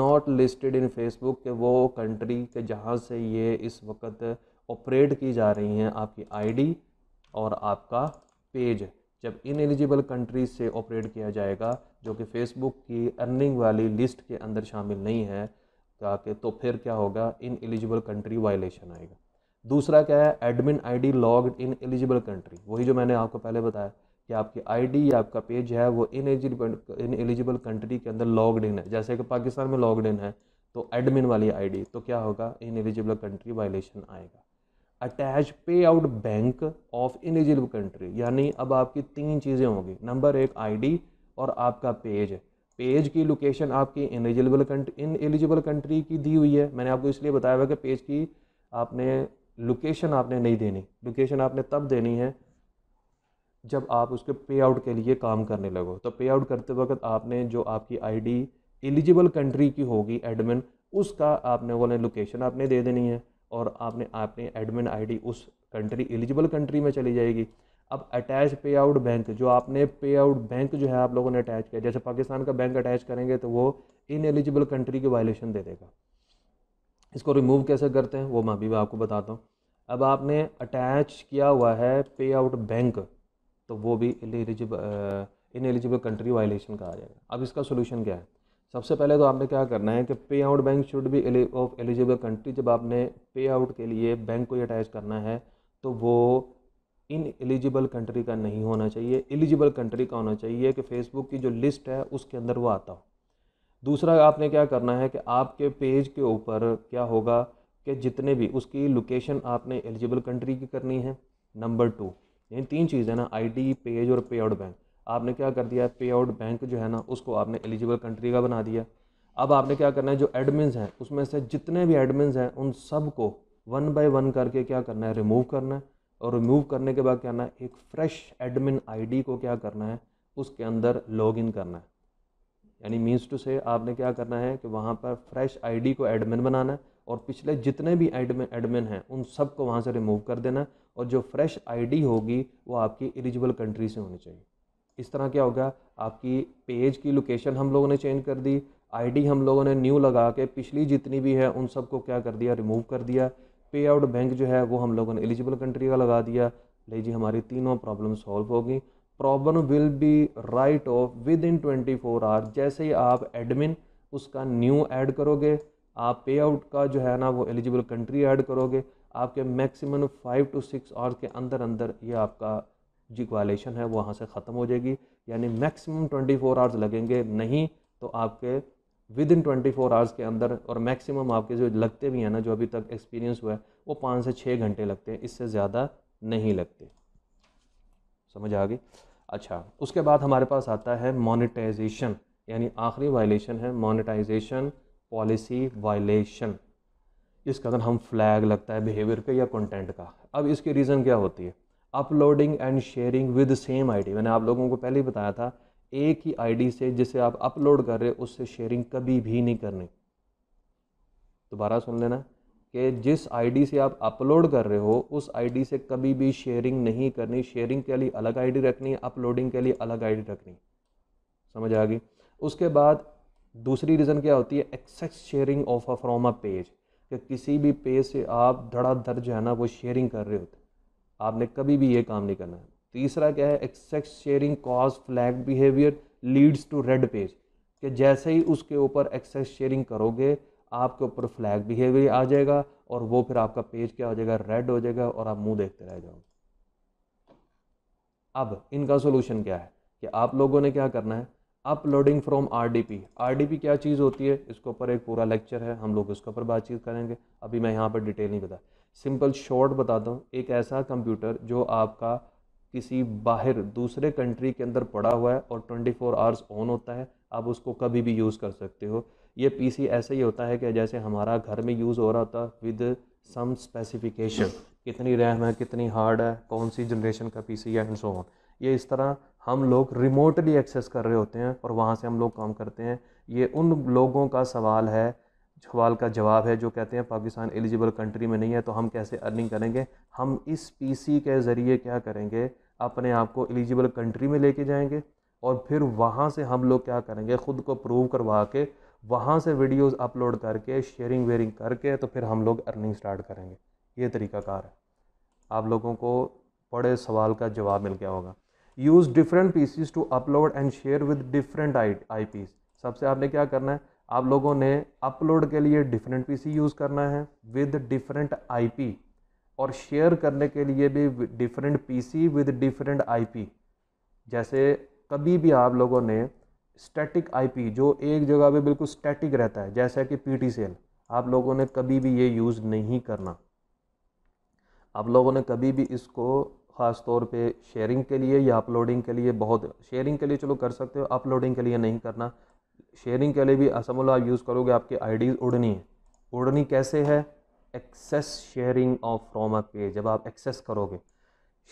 नॉट लिस्टेड इन फेसबुक के वो कंट्री के जहाँ से ये इस वक्त ऑपरेट की जा रही हैं आपकी आईडी और आपका पेज जब इन एलिजिबल कंट्रीज से ऑपरेट किया जाएगा जो कि फेसबुक की अर्निंग वाली लिस्ट के अंदर शामिल नहीं है ताकि तो फिर क्या होगा इन एलिजिबल कंट्री वायलेशन आएगा दूसरा क्या है admin ID logged in eligible country वही जो मैंने आपको पहले बताया कि आपकी आईडी या आपका पेज है वो इन एलिजिबल कंट्री के अंदर लॉगड इन है जैसे कि पाकिस्तान में लॉगड इन है तो एडमिन वाली आईडी तो क्या होगा इन एलिजिबल कंट्री वायलेशन आएगा attach pay out bank of in eligible country यानी अब आपकी तीन चीज़ें होंगी नंबर एक आईडी और आपका पेज पेज की लोकेशन आपकी in eligible country in eligible country की दी हुई है मैंने आपको इसलिए बताया हुआ कि पेज की आपने लोकेशन आपने नहीं देनी लोकेशन आपने तब देनी है जब आप उसके पे आउट के लिए काम करने लगो तो पे आउट करते वक्त आपने जो आपकी आईडी एलिजिबल कंट्री की होगी एडमिन उसका आपने बोले लोकेशन आपने दे देनी है और आपने आपने एडमिन आईडी उस कंट्री एलिजिबल कंट्री में चली जाएगी अब अटैच पे आउट बैंक जो आपने पे आउट बैंक जो है आप लोगों ने अटैच किया जैसे पाकिस्तान का बैंक अटैच करेंगे तो वो इन एलिजिबल कंट्री की वायलेशन दे देगा इसको रिमूव कैसे करते हैं वो मैं अभी मैं आपको बताता हूँ अब आपने अटैच किया हुआ है पे आउट बैंक तो वो भी eligible in eligible country violation का आ जाएगा अब इसका सोल्यूशन क्या है सबसे पहले तो आपने क्या करना है कि पे आउट बैंक शुड भी ऑफ एलिजिबल कंट्री जब आपने पे आउट के लिए बैंक को अटैच करना है तो वो इन एलिजिबल कंट्री का नहीं होना चाहिए एलिजिबल कंट्री का होना चाहिए कि फेसबुक की जो लिस्ट है उसके अंदर वो आता हो दूसरा आपने क्या करना है कि आपके पेज के ऊपर क्या होगा कि जितने भी उसकी लोकेशन आपने एलिजिबल कंट्री की करनी है नंबर टू यानी तीन चीज़ें ना आईडी पेज और पे आउट बैंक आपने क्या कर दिया है पे आउट बैंक जो है ना उसको आपने एलिजिबल कंट्री का बना दिया अब आपने क्या करना है जो एडमिन हैं उसमें से जितने भी एडमिन हैं उन सब को वन बाई वन करके क्या करना है रिमूव करना है और रिमूव करने के बाद क्या करना है एक फ्रेश एडमिन आईडी को क्या करना है उसके अंदर लॉग इन करना है यानी मीन्स टू से आपने क्या करना है कि वहाँ पर फ्रेश आईडी को एडमिन बनाना है और पिछले जितने भी एडमिन एडमिन हैं उन सब को वहाँ से रिमूव कर देना है और जो फ्रेश आईडी होगी वो आपकी एलिजिबल कंट्री से होनी चाहिए इस तरह क्या होगा आपकी पेज की लोकेशन हम लोगों ने चेंज कर दी आईडी हम लोगों ने न्यू लगा के पिछली जितनी भी है उन सबको क्या कर दिया रिमूव कर दिया पे आउट बैंक जो है वो हम लोगों ने एलिजिबल कंट्री का लगा दिया ले जी हमारी तीनों प्रॉब्लम सॉल्व होगी problem will be write off within twenty four hour जैसे ही आप एडमिन उसका न्यू ऐड करोगे आप पे आउट का जो है ना वो एलिजिबल कंट्री ऐड करोगे आपके maximum five to six hour के अंदर अंदर ये आपका जी वायलेशन है वहाँ से ख़त्म हो जाएगी यानी मैक्सिमम ट्वेंटी फोर आवर्स लगेंगे नहीं तो आपके within twenty four hours के अंदर और मैक्सिमम आपके जो लगते भी हैं ना जो अभी तक एक्सपीरियंस हुआ है वो पाँच से छः घंटे लगते हैं इससे ज़्यादा नहीं लगते समझ आ गई अच्छा उसके बाद हमारे पास आता है मोनिटाइजेशन यानी आखिरी वायलेशन है मोनिटाइजेशन पॉलिसी वायलेशन इस कारण हम फ्लैग लगता है बिहेवियर का या कंटेंट का अब इसकी रीज़न क्या होती है uploading and sharing with same ID मैंने आप लोगों को पहले ही बताया था एक ही आईडी से जिसे आप अपलोड कर रहे हो उससे शेयरिंग कभी भी नहीं करनी दोबारा सुन लेना कि जिस आईडी से आप अपलोड कर रहे हो उस आईडी से कभी भी शेयरिंग नहीं करनी शेयरिंग के लिए अलग आईडी रखनी अपलोडिंग के लिए अलग आईडी रखनी समझ आ गई उसके बाद दूसरी रीज़न क्या होती है excess sharing of a from a page कि किसी भी पेज से आप धड़ाधड़ जो है ना वो शेयरिंग कर रहे होते आपने कभी भी ये काम नहीं करना है तीसरा क्या है excess sharing cause flag behaviour leads to red page कि जैसे ही उसके ऊपर एक्सेस शेयरिंग करोगे आपके ऊपर फ्लैग बिहेवियर आ जाएगा और वो फिर आपका पेज क्या हो जाएगा रेड हो जाएगा और आप मुंह देखते रह जाओगे अब इनका सोल्यूशन क्या है कि आप लोगों ने क्या करना है अपलोडिंग फ्रॉम आरडीपी आरडीपी क्या चीज़ होती है इसके ऊपर एक पूरा लेक्चर है हम लोग इसके ऊपर बातचीत करेंगे अभी मैं यहाँ पर डिटेल नहीं बता सिंपल शॉर्ट बताता हूँ एक ऐसा कंप्यूटर जो आपका किसी बाहर दूसरे कंट्री के अंदर पड़ा हुआ है और 24 फोर आवर्स ऑन होता है आप उसको कभी भी यूज़ कर सकते हो ये पीसी ऐसे ही होता है कि जैसे हमारा घर में यूज़ हो रहा था विद सम स्पेसिफिकेशन कितनी रैम है कितनी हार्ड है कौन सी जनरेशन का पीसी है एंड सो ऑन ये इस तरह हम लोग रिमोटली एक्सेस कर रहे होते हैं और वहाँ से हम लोग काम करते हैं ये उन लोगों का सवाल है सवाल का जवाब है जो कहते हैं पाकिस्तान एलिजिबल कंट्री में नहीं है तो हम कैसे अर्निंग करेंगे हम इस पीसी के ज़रिए क्या करेंगे अपने आप को एलिजिबल कंट्री में लेके जाएंगे और फिर वहाँ से हम लोग क्या करेंगे ख़ुद को प्रूव करवा के वहाँ से वीडियोस अपलोड करके शेयरिंग वेयरिंग करके तो फिर हम लोग अर्निंग स्टार्ट करेंगे ये तरीका कार है आप लोगों को बड़े सवाल का जवाब मिल गया होगा use different PCs to upload and share with different I I सबसे आपने क्या करना है आप लोगों ने अपलोड के लिए डिफरेंट पीसी यूज़ करना है विद डिफरेंट आईपी और शेयर करने के लिए भी different PC with different IP जैसे कभी भी आप लोगों ने स्टैटिक आईपी जो एक जगह पे बिल्कुल स्टैटिक रहता है जैसे कि पीटी सेल आप लोगों ने कभी भी ये यूज़ नहीं करना आप लोगों ने कभी भी इसको ख़ास तौर पे शेयरिंग के लिए या अपलोडिंग के लिए बहुत शेयरिंग के लिए चलो कर सकते हो अपलोडिंग के लिए नहीं करना शेयरिंग के लिए भी असम आप यूज़ करोगे आपकी आईडी उड़नी है उड़नी कैसे है excess sharing of from a page जब आप एक्सेस करोगे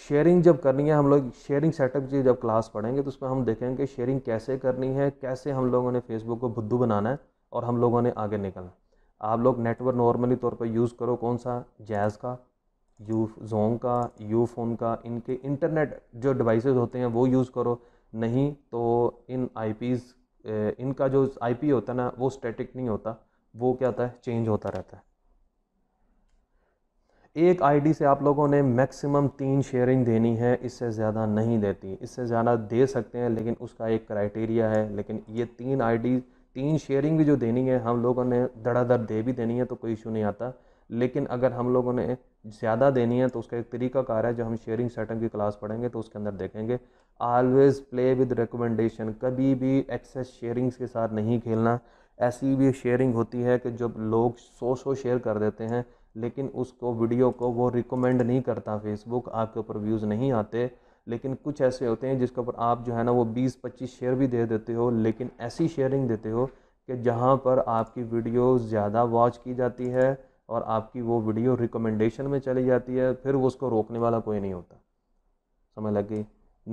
शेयरिंग जब करनी है हम लोग शेयरिंग सेटअप की जब क्लास पढ़ेंगे तो उसमें हम देखेंगे शेयरिंग कैसे करनी है कैसे हम लोगों ने फेसबुक को बुद्धू बनाना है और हम लोगों ने आगे निकलना आप लोग नेटवर्क नॉर्मली तौर पर यूज़ करो कौन सा जैज़ का यू जोंग का यू फ़ोन का इनके इंटरनेट जो डिवाइसेस होते हैं वो यूज़ करो नहीं तो इन आई इनका जो आई होता है ना वो स्टैटिक नहीं होता वो क्या होता है चेंज होता रहता है एक आईडी से आप लोगों ने मैक्सिमम तीन शेयरिंग देनी है इससे ज़्यादा नहीं देती इससे ज़्यादा दे सकते हैं लेकिन उसका एक क्राइटेरिया है लेकिन ये तीन आईडी तीन शेयरिंग भी जो देनी है हम लोगों ने धड़ाधड़ दे भी देनी है तो कोई इशू नहीं आता लेकिन अगर हम लोगों ने ज़्यादा देनी है तो उसका एक तरीका कार है जो हम शेयरिंग सेटअप की क्लास पढ़ेंगे तो उसके अंदर देखेंगे आलवेज़ प्ले विद रिकमेंडेशन कभी भी एक्सेस शेयरिंग्स के साथ नहीं खेलना ऐसी भी शेयरिंग होती है कि जब लोग सौ सौ शेयर कर देते हैं लेकिन उसको वीडियो को वो रिकमेंड नहीं करता फेसबुक आपके ऊपर व्यूज़ नहीं आते लेकिन कुछ ऐसे होते हैं जिसके ऊपर आप जो है ना वो 20-25 शेयर भी दे देते हो लेकिन ऐसी शेयरिंग देते हो कि जहाँ पर आपकी वीडियो ज़्यादा वॉच की जाती है और आपकी वो वीडियो रिकमेंडेशन में चली जाती है फिर उसको रोकने वाला कोई नहीं होता समझ लग गई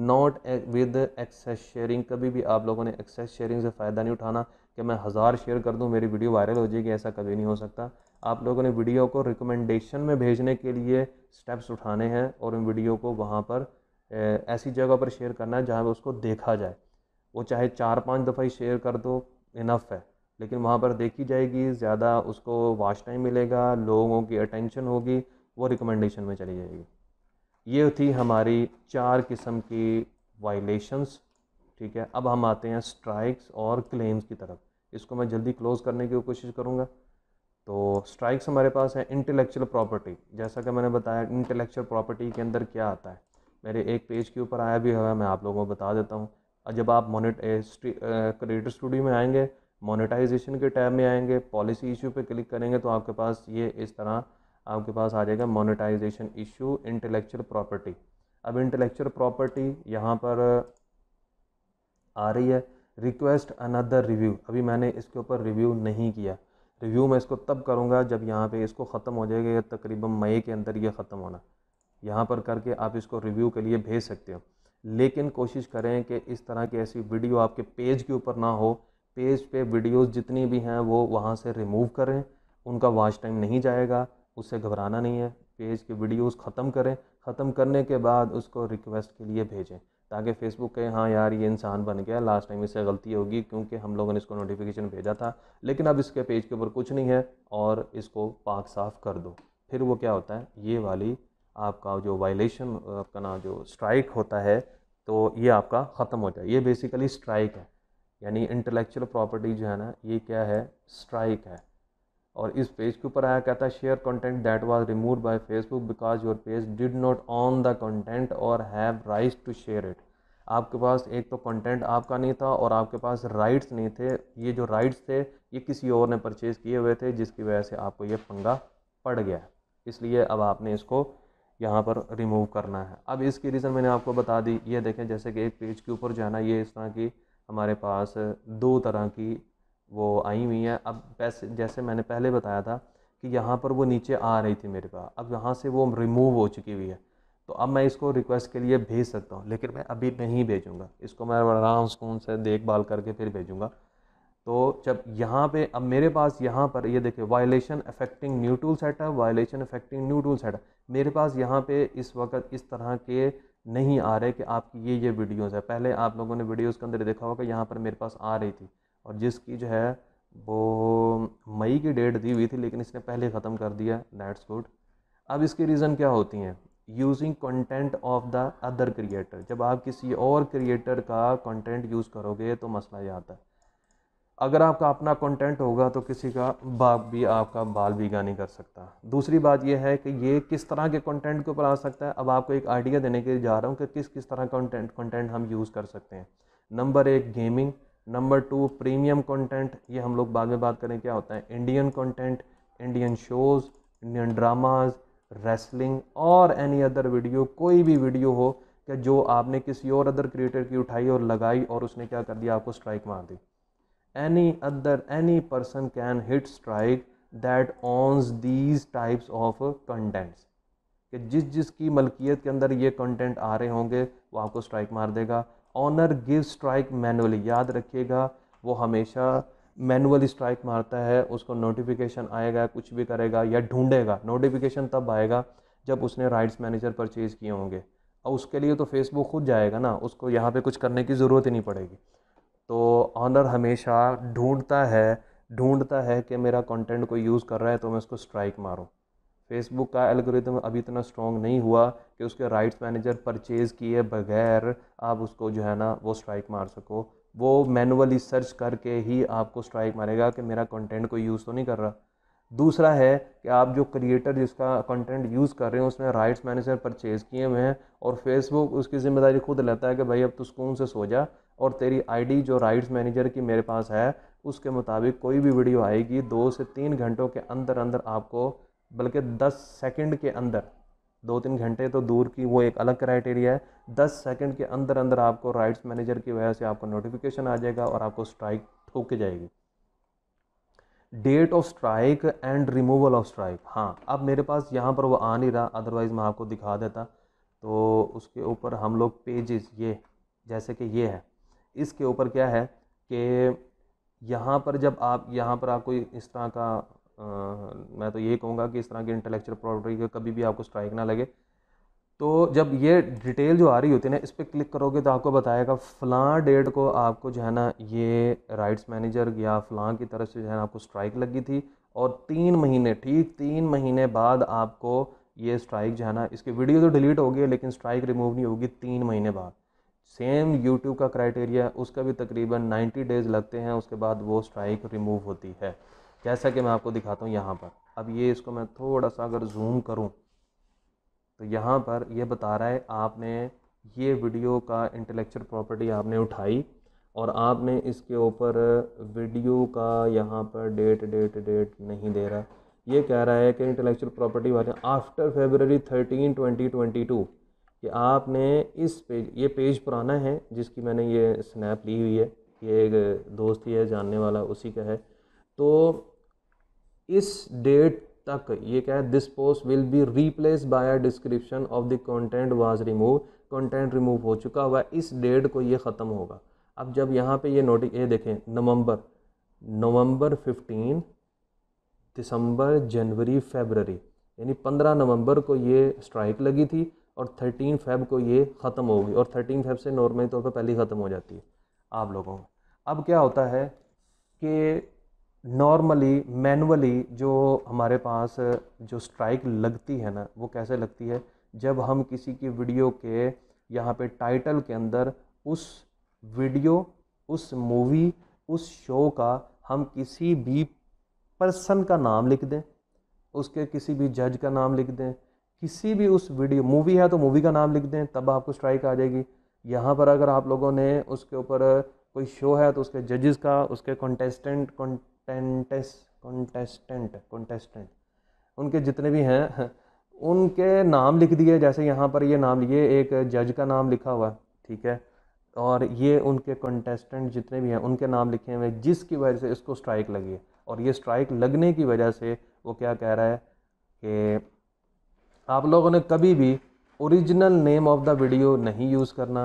नॉट विद एक्सेस शेयरिंग कभी भी आप लोगों ने एक्सेस शेयरिंग से फ़ायदा नहीं उठाना कि मैं हज़ार शेयर कर दूं मेरी वीडियो वायरल हो जाएगी ऐसा कभी नहीं हो सकता आप लोगों ने वीडियो को रिकमेंडेशन में भेजने के लिए स्टेप्स उठाने हैं और उन वीडियो को वहाँ पर ऐसी जगह पर शेयर करना है जहाँ पर उसको देखा जाए वो चाहे चार पाँच दफ़ा ही शेयर कर दो इनफ है लेकिन वहाँ पर देखी जाएगी ज़्यादा उसको वॉच टाइम मिलेगा लोगों की अटेंशन होगी वो रिकमेंडेशन में चली जाएगी ये थी हमारी चार किस्म की वायलेशंस ठीक है अब हम आते हैं स्ट्राइक्स और क्लेम्स की तरफ इसको मैं जल्दी क्लोज़ करने की कोशिश करूँगा तो स्ट्राइक्स हमारे पास है इंटेलेक्चुअल प्रॉपर्टी जैसा कि मैंने बताया इंटेलेक्चुअल प्रॉपर्टी के अंदर क्या आता है मेरे एक पेज के ऊपर आया भी हुआ है मैं आप लोगों को बता देता हूँ और जब आप मोनिट क्रिएटर स्टूडियो में आएंगे मोनेटाइजेशन के टैब में आएंगे पॉलिसी इशू पे क्लिक करेंगे तो आपके पास ये इस तरह आपके पास आ जाएगा मोनेटाइजेशन इशू इंटेलेक्चुअल प्रॉपर्टी अब इंटेलेक्चुअल प्रॉपर्टी यहाँ पर आ रही है रिक्वेस्ट अनदर रिव्यू अभी मैंने इसके ऊपर रिव्यू नहीं किया रिव्यू मैं इसको तब करूँगा जब यहाँ पे इसको ख़त्म हो जाएगा या तकरीबन मई के अंदर ये ख़त्म होना यहाँ पर करके आप इसको रिव्यू के लिए भेज सकते हो लेकिन कोशिश करें कि इस तरह की ऐसी वीडियो आपके पेज के ऊपर ना हो पेज पे वीडियोस जितनी भी हैं वो वहाँ से रिमूव करें उनका वॉच टाइम नहीं जाएगा उससे घबराना नहीं है पेज के वीडियोस ख़त्म करें ख़त्म करने के बाद उसको रिक्वेस्ट के लिए भेजें ताकि फेसबुक कहे हाँ यार ये इंसान बन गया लास्ट टाइम इससे गलती होगी क्योंकि हम लोगों ने इसको नोटिफिकेशन भेजा था लेकिन अब इसके पेज के ऊपर कुछ नहीं है और इसको पाक साफ़ कर दो फिर वो क्या होता है ये वाली आपका जो वायलेशन आपका ना जो स्ट्राइक होता है तो ये आपका ख़त्म हो जाए ये बेसिकली स्ट्राइक है यानी इंटेलेक्चुअल प्रॉपर्टी जो है ना ये क्या है स्ट्राइक है और इस पेज के ऊपर आया कहता है share content that was remove by Facebook because your page did not own the content or have rights to share it आपके पास एक तो कंटेंट आपका नहीं था और आपके पास राइट्स नहीं थे ये जो राइट्स थे ये किसी और ने परचेज़ किए हुए थे जिसकी वजह से आपको ये पंगा पड़ गया इसलिए अब आपने इसको यहाँ पर रिमूव करना है अब इसकी रीज़न मैंने आपको बता दी ये देखें जैसे कि एक पेज के ऊपर जो है ना ये इस तरह की हमारे पास दो तरह की वो आई हुई हैं अब पैसे जैसे मैंने पहले बताया था कि यहाँ पर वो नीचे आ रही थी मेरे पास अब यहाँ से वो रिमूव हो चुकी हुई है तो अब मैं इसको रिक्वेस्ट के लिए भेज सकता हूँ लेकिन मैं अभी नहीं भेजूँगा इसको मैं आराम सुकून से देखभाल करके फिर भेजूँगा तो जब यहाँ पे अब मेरे पास यहाँ पर ये यह देखिए violation affecting new tool set है violation affecting new tool set है मेरे पास यहाँ पे इस वक्त इस तरह के नहीं आ रहे कि आपकी ये ये वीडियोस है पहले आप लोगों ने वीडियोस के अंदर देखा होगा यहाँ पर मेरे पास आ रही थी और जिसकी जो है वो मई की डेट दी हुई थी लेकिन इसने पहले ख़त्म कर दिया दैट्स गुड अब इसकी रीज़न क्या होती हैं using content of the other creator जब आप किसी और क्रिएटर का कंटेंट यूज़ करोगे तो मसला ये आता है अगर आपका अपना कंटेंट होगा तो किसी का बाप भी आपका बाल भीगा नहीं कर सकता दूसरी बात यह है कि ये किस तरह के कंटेंट के ऊपर आ सकता है अब आपको एक आइडिया देने के लिए जा रहा हूँ कि किस किस तरह कंटेंट कंटेंट हम यूज़ कर सकते हैं नंबर एक gaming number two premium content ये हम लोग बाद में बात करें क्या होता है Indian content Indian shows Indian dramas wrestling और एनी अदर वीडियो कोई भी वीडियो हो क्या जो आपने किसी और अदर क्रिएटर की उठाई और लगाई और उसने क्या कर दिया आपको स्ट्राइक मार दी any other any person can hit strike that owns these types of contents कि जिस जिस की मलकियत के अंदर ये कंटेंट आ रहे होंगे वो आपको स्ट्राइक मार देगा ऑनर गिव स्ट्राइक मैनुअली याद रखिएगा वो हमेशा मैनुअली स्ट्राइक मारता है उसको नोटिफिकेशन आएगा कुछ भी करेगा या ढूंढेगा नोटिफिकेशन तब आएगा जब उसने राइट्स मैनेजर परचेज़ किए होंगे और उसके लिए तो फेसबुक खुद जाएगा ना उसको यहाँ पे कुछ करने की ज़रूरत ही नहीं पड़ेगी तो ऑनर हमेशा ढूंढता है ढूंढता है कि मेरा कंटेंट कोई यूज़ कर रहा है तो मैं उसको स्ट्राइक मारूं फेसबुक का एल्गोरिथम अभी इतना स्ट्रॉन्ग नहीं हुआ कि उसके राइट्स मैनेजर परचेज़ किए बगैर आप उसको जो है ना वो स्ट्राइक मार सको वो मैनुअली सर्च करके ही आपको स्ट्राइक मारेगा कि मेरा कंटेंट कोई यूज़ तो नहीं कर रहा दूसरा है कि आप जो क्रिएटर जिसका कंटेंट यूज़ कर रहे हैं उसने राइट्स मैनेजर परचेज़ किए हुए हैं और फेसबुक उसकी ज़िम्मेदारी खुद लेता है कि भाई अब तो सुकून से सो जा और तेरी आईडी जो राइट्स मैनेजर की मेरे पास है उसके मुताबिक कोई भी वीडियो आएगी दो से तीन घंटों के अंदर अंदर आपको बल्कि दस सेकंड के अंदर दो तीन घंटे तो दूर की वो एक अलग क्राइटेरिया है दस सेकंड के अंदर अंदर आपको राइट्स मैनेजर की वजह से आपको नोटिफिकेशन आ जाएगा और आपको स्ट्राइक ठोक के जाएगी date of strike and removal of strike हाँ अब मेरे पास यहाँ पर वो आ नहीं रहा अदरवाइज़ मैं आपको दिखा देता तो उसके ऊपर हम लोग पेजेस ये जैसे कि ये है इसके ऊपर क्या है कि यहाँ पर जब आप यहाँ पर आपको इस तरह का आ, मैं तो ये कहूँगा कि इस तरह की इंटेलेक्चुअल प्रॉपर्टी का कभी भी आपको स्ट्राइक ना लगे तो जब ये डिटेल जो आ रही होती है ना इस पर क्लिक करोगे तो आपको बताएगा फ़लाँ डेट को आपको जो है ना ये राइट्स मैनेजर या फ़लाँ की तरफ से जो है ना आपको स्ट्राइक लगी थी और तीन महीने ठीक तीन महीने बाद आपको ये स्ट्राइक जो है ना इसकी वीडियो तो डिलीट होगी लेकिन स्ट्राइक रिमूव नहीं होगी तीन महीने बाद सेम यूट्यूब का क्राइटेरिया उसका भी तकरीबन 90 डेज़ लगते हैं उसके बाद वो स्ट्राइक रिमूव होती है जैसा कि मैं आपको दिखाता हूँ यहाँ पर अब ये इसको मैं थोड़ा सा अगर जूम करूँ तो यहाँ पर ये बता रहा है आपने ये वीडियो का इंटेलेक्चुअल प्रॉपर्टी आपने उठाई और आपने इसके ऊपर वीडियो का यहाँ पर डेट डेट डेट नहीं दे रहा ये कह रहा है कि इंटेलेक्चुअल प्रॉपर्टी वाले after February thirteen twenty twenty two कि आपने इस पेज ये पेज पुराना है जिसकी मैंने ये स्नैप ली हुई है ये एक दोस्त ही है जानने वाला उसी का है तो इस डेट तक ये क्या है this post will be replace by a description of the content was remove content remove हो चुका हुआ इस डेट को ये ख़त्म होगा अब जब यहाँ पे ये नोटिस ये देखें नवंबर नवंबर फिफ्टीन दिसंबर जनवरी फेबररी यानी पंद्रह नवंबर को ये स्ट्राइक लगी थी और थर्टीन फेब को ये ख़त्म होगी और थर्टीन फेब से नॉर्मली तौर पर पहले ख़त्म हो जाती है आप लोगों में अब क्या होता है कि नॉर्मली मैनुअली जो हमारे पास जो स्ट्राइक लगती है ना वो कैसे लगती है जब हम किसी की वीडियो के यहाँ पे टाइटल के अंदर उस वीडियो उस मूवी उस शो का हम किसी भी पर्सन का नाम लिख दें उसके किसी भी जज का नाम लिख दें किसी भी उस वीडियो मूवी है तो मूवी का नाम लिख दें तब आपको स्ट्राइक आ जाएगी यहाँ पर अगर आप लोगों ने उसके ऊपर कोई शो है तो उसके जजेस का उसके कॉन्टेस्टेंट कॉन्टेंटेस कॉन्टेस्टेंट कॉन्टेस्टेंट उनके जितने भी हैं उनके नाम लिख दिए जैसे यहाँ पर ये नाम लिए एक जज का नाम लिखा हुआ ठीक है और ये उनके कंटेस्टेंट जितने भी हैं उनके नाम लिखे हुए जिसकी वजह से इसको स्ट्राइक लगी है और ये स्ट्राइक लगने की वजह से वो क्या कह रहा है कि आप लोगों ने कभी भी original name of the video नहीं यूज़ करना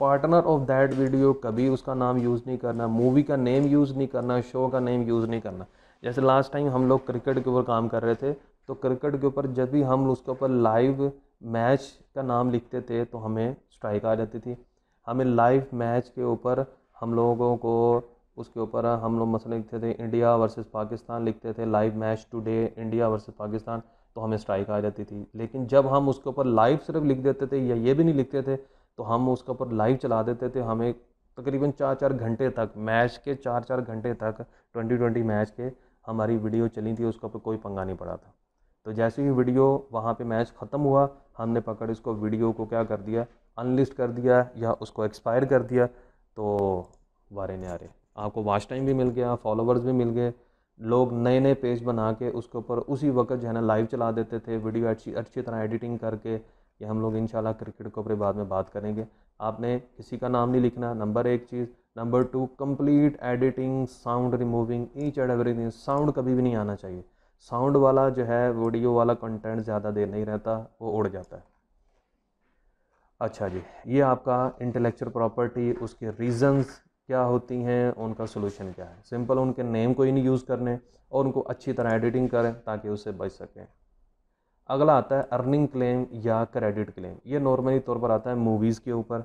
पार्टनर ऑफ दैट वीडियो कभी उसका नाम यूज़ नहीं करना मूवी का नेम यूज़ नहीं करना शो का नेम यूज़ नहीं करना जैसे लास्ट टाइम हम लोग क्रिकेट के ऊपर काम कर रहे थे तो क्रिकेट के ऊपर जब भी हम उसके ऊपर लाइव मैच का नाम लिखते थे तो हमें स्ट्राइक आ जाती थी हमें लाइव मैच के ऊपर हम लोगों को उसके ऊपर हम लोग मसले लिखते थे इंडिया वर्सेस पाकिस्तान लिखते थे live match today India versus Pakistan तो हमें स्ट्राइक आ जाती थी लेकिन जब हम उसके ऊपर लाइव सिर्फ लिख देते थे या ये भी नहीं लिखते थे तो हम उसके ऊपर लाइव चला देते थे हमें तकरीबन चार चार घंटे तक मैच के चार चार घंटे तक ट्वेंटी ट्वेंटी मैच के हमारी वीडियो चली थी उसके ऊपर कोई पंगा नहीं पड़ा था तो जैसे ही वीडियो वहाँ पे मैच ख़त्म हुआ हमने पकड़ इसको वीडियो को क्या कर दिया अनलिस्ट कर दिया या उसको एक्सपायर कर दिया तो वारे नारे आपको वाच टाइम भी मिल गया फॉलोवर्स भी मिल गए लोग नए नए पेज बना के उसके ऊपर उसी वक्त जो है ना लाइव चला देते थे वीडियो अच्छी अच्छी तरह एडिटिंग करके ये हम लोग इन क्रिकेट के ऊपर बाद में बात करेंगे आपने किसी का नाम नहीं लिखना नंबर एक चीज़ number two complete editing sound removing each and everything sound कभी भी नहीं आना चाहिए साउंड वाला जो है वीडियो वाला कंटेंट ज़्यादा देर नहीं रहता वो उड़ जाता है अच्छा जी ये आपका इंटेलेक्चुअल प्रॉपर्टी उसके रीजंस क्या होती हैं उनका सोल्यूशन क्या है सिंपल उनके नेम को ही नहीं यूज़ करने और उनको अच्छी तरह एडिटिंग करें ताकि उससे बच सकें अगला आता है अर्निंग क्लेम या क्रेडिट क्लेम ये नॉर्मली तौर पर आता है मूवीज़ के ऊपर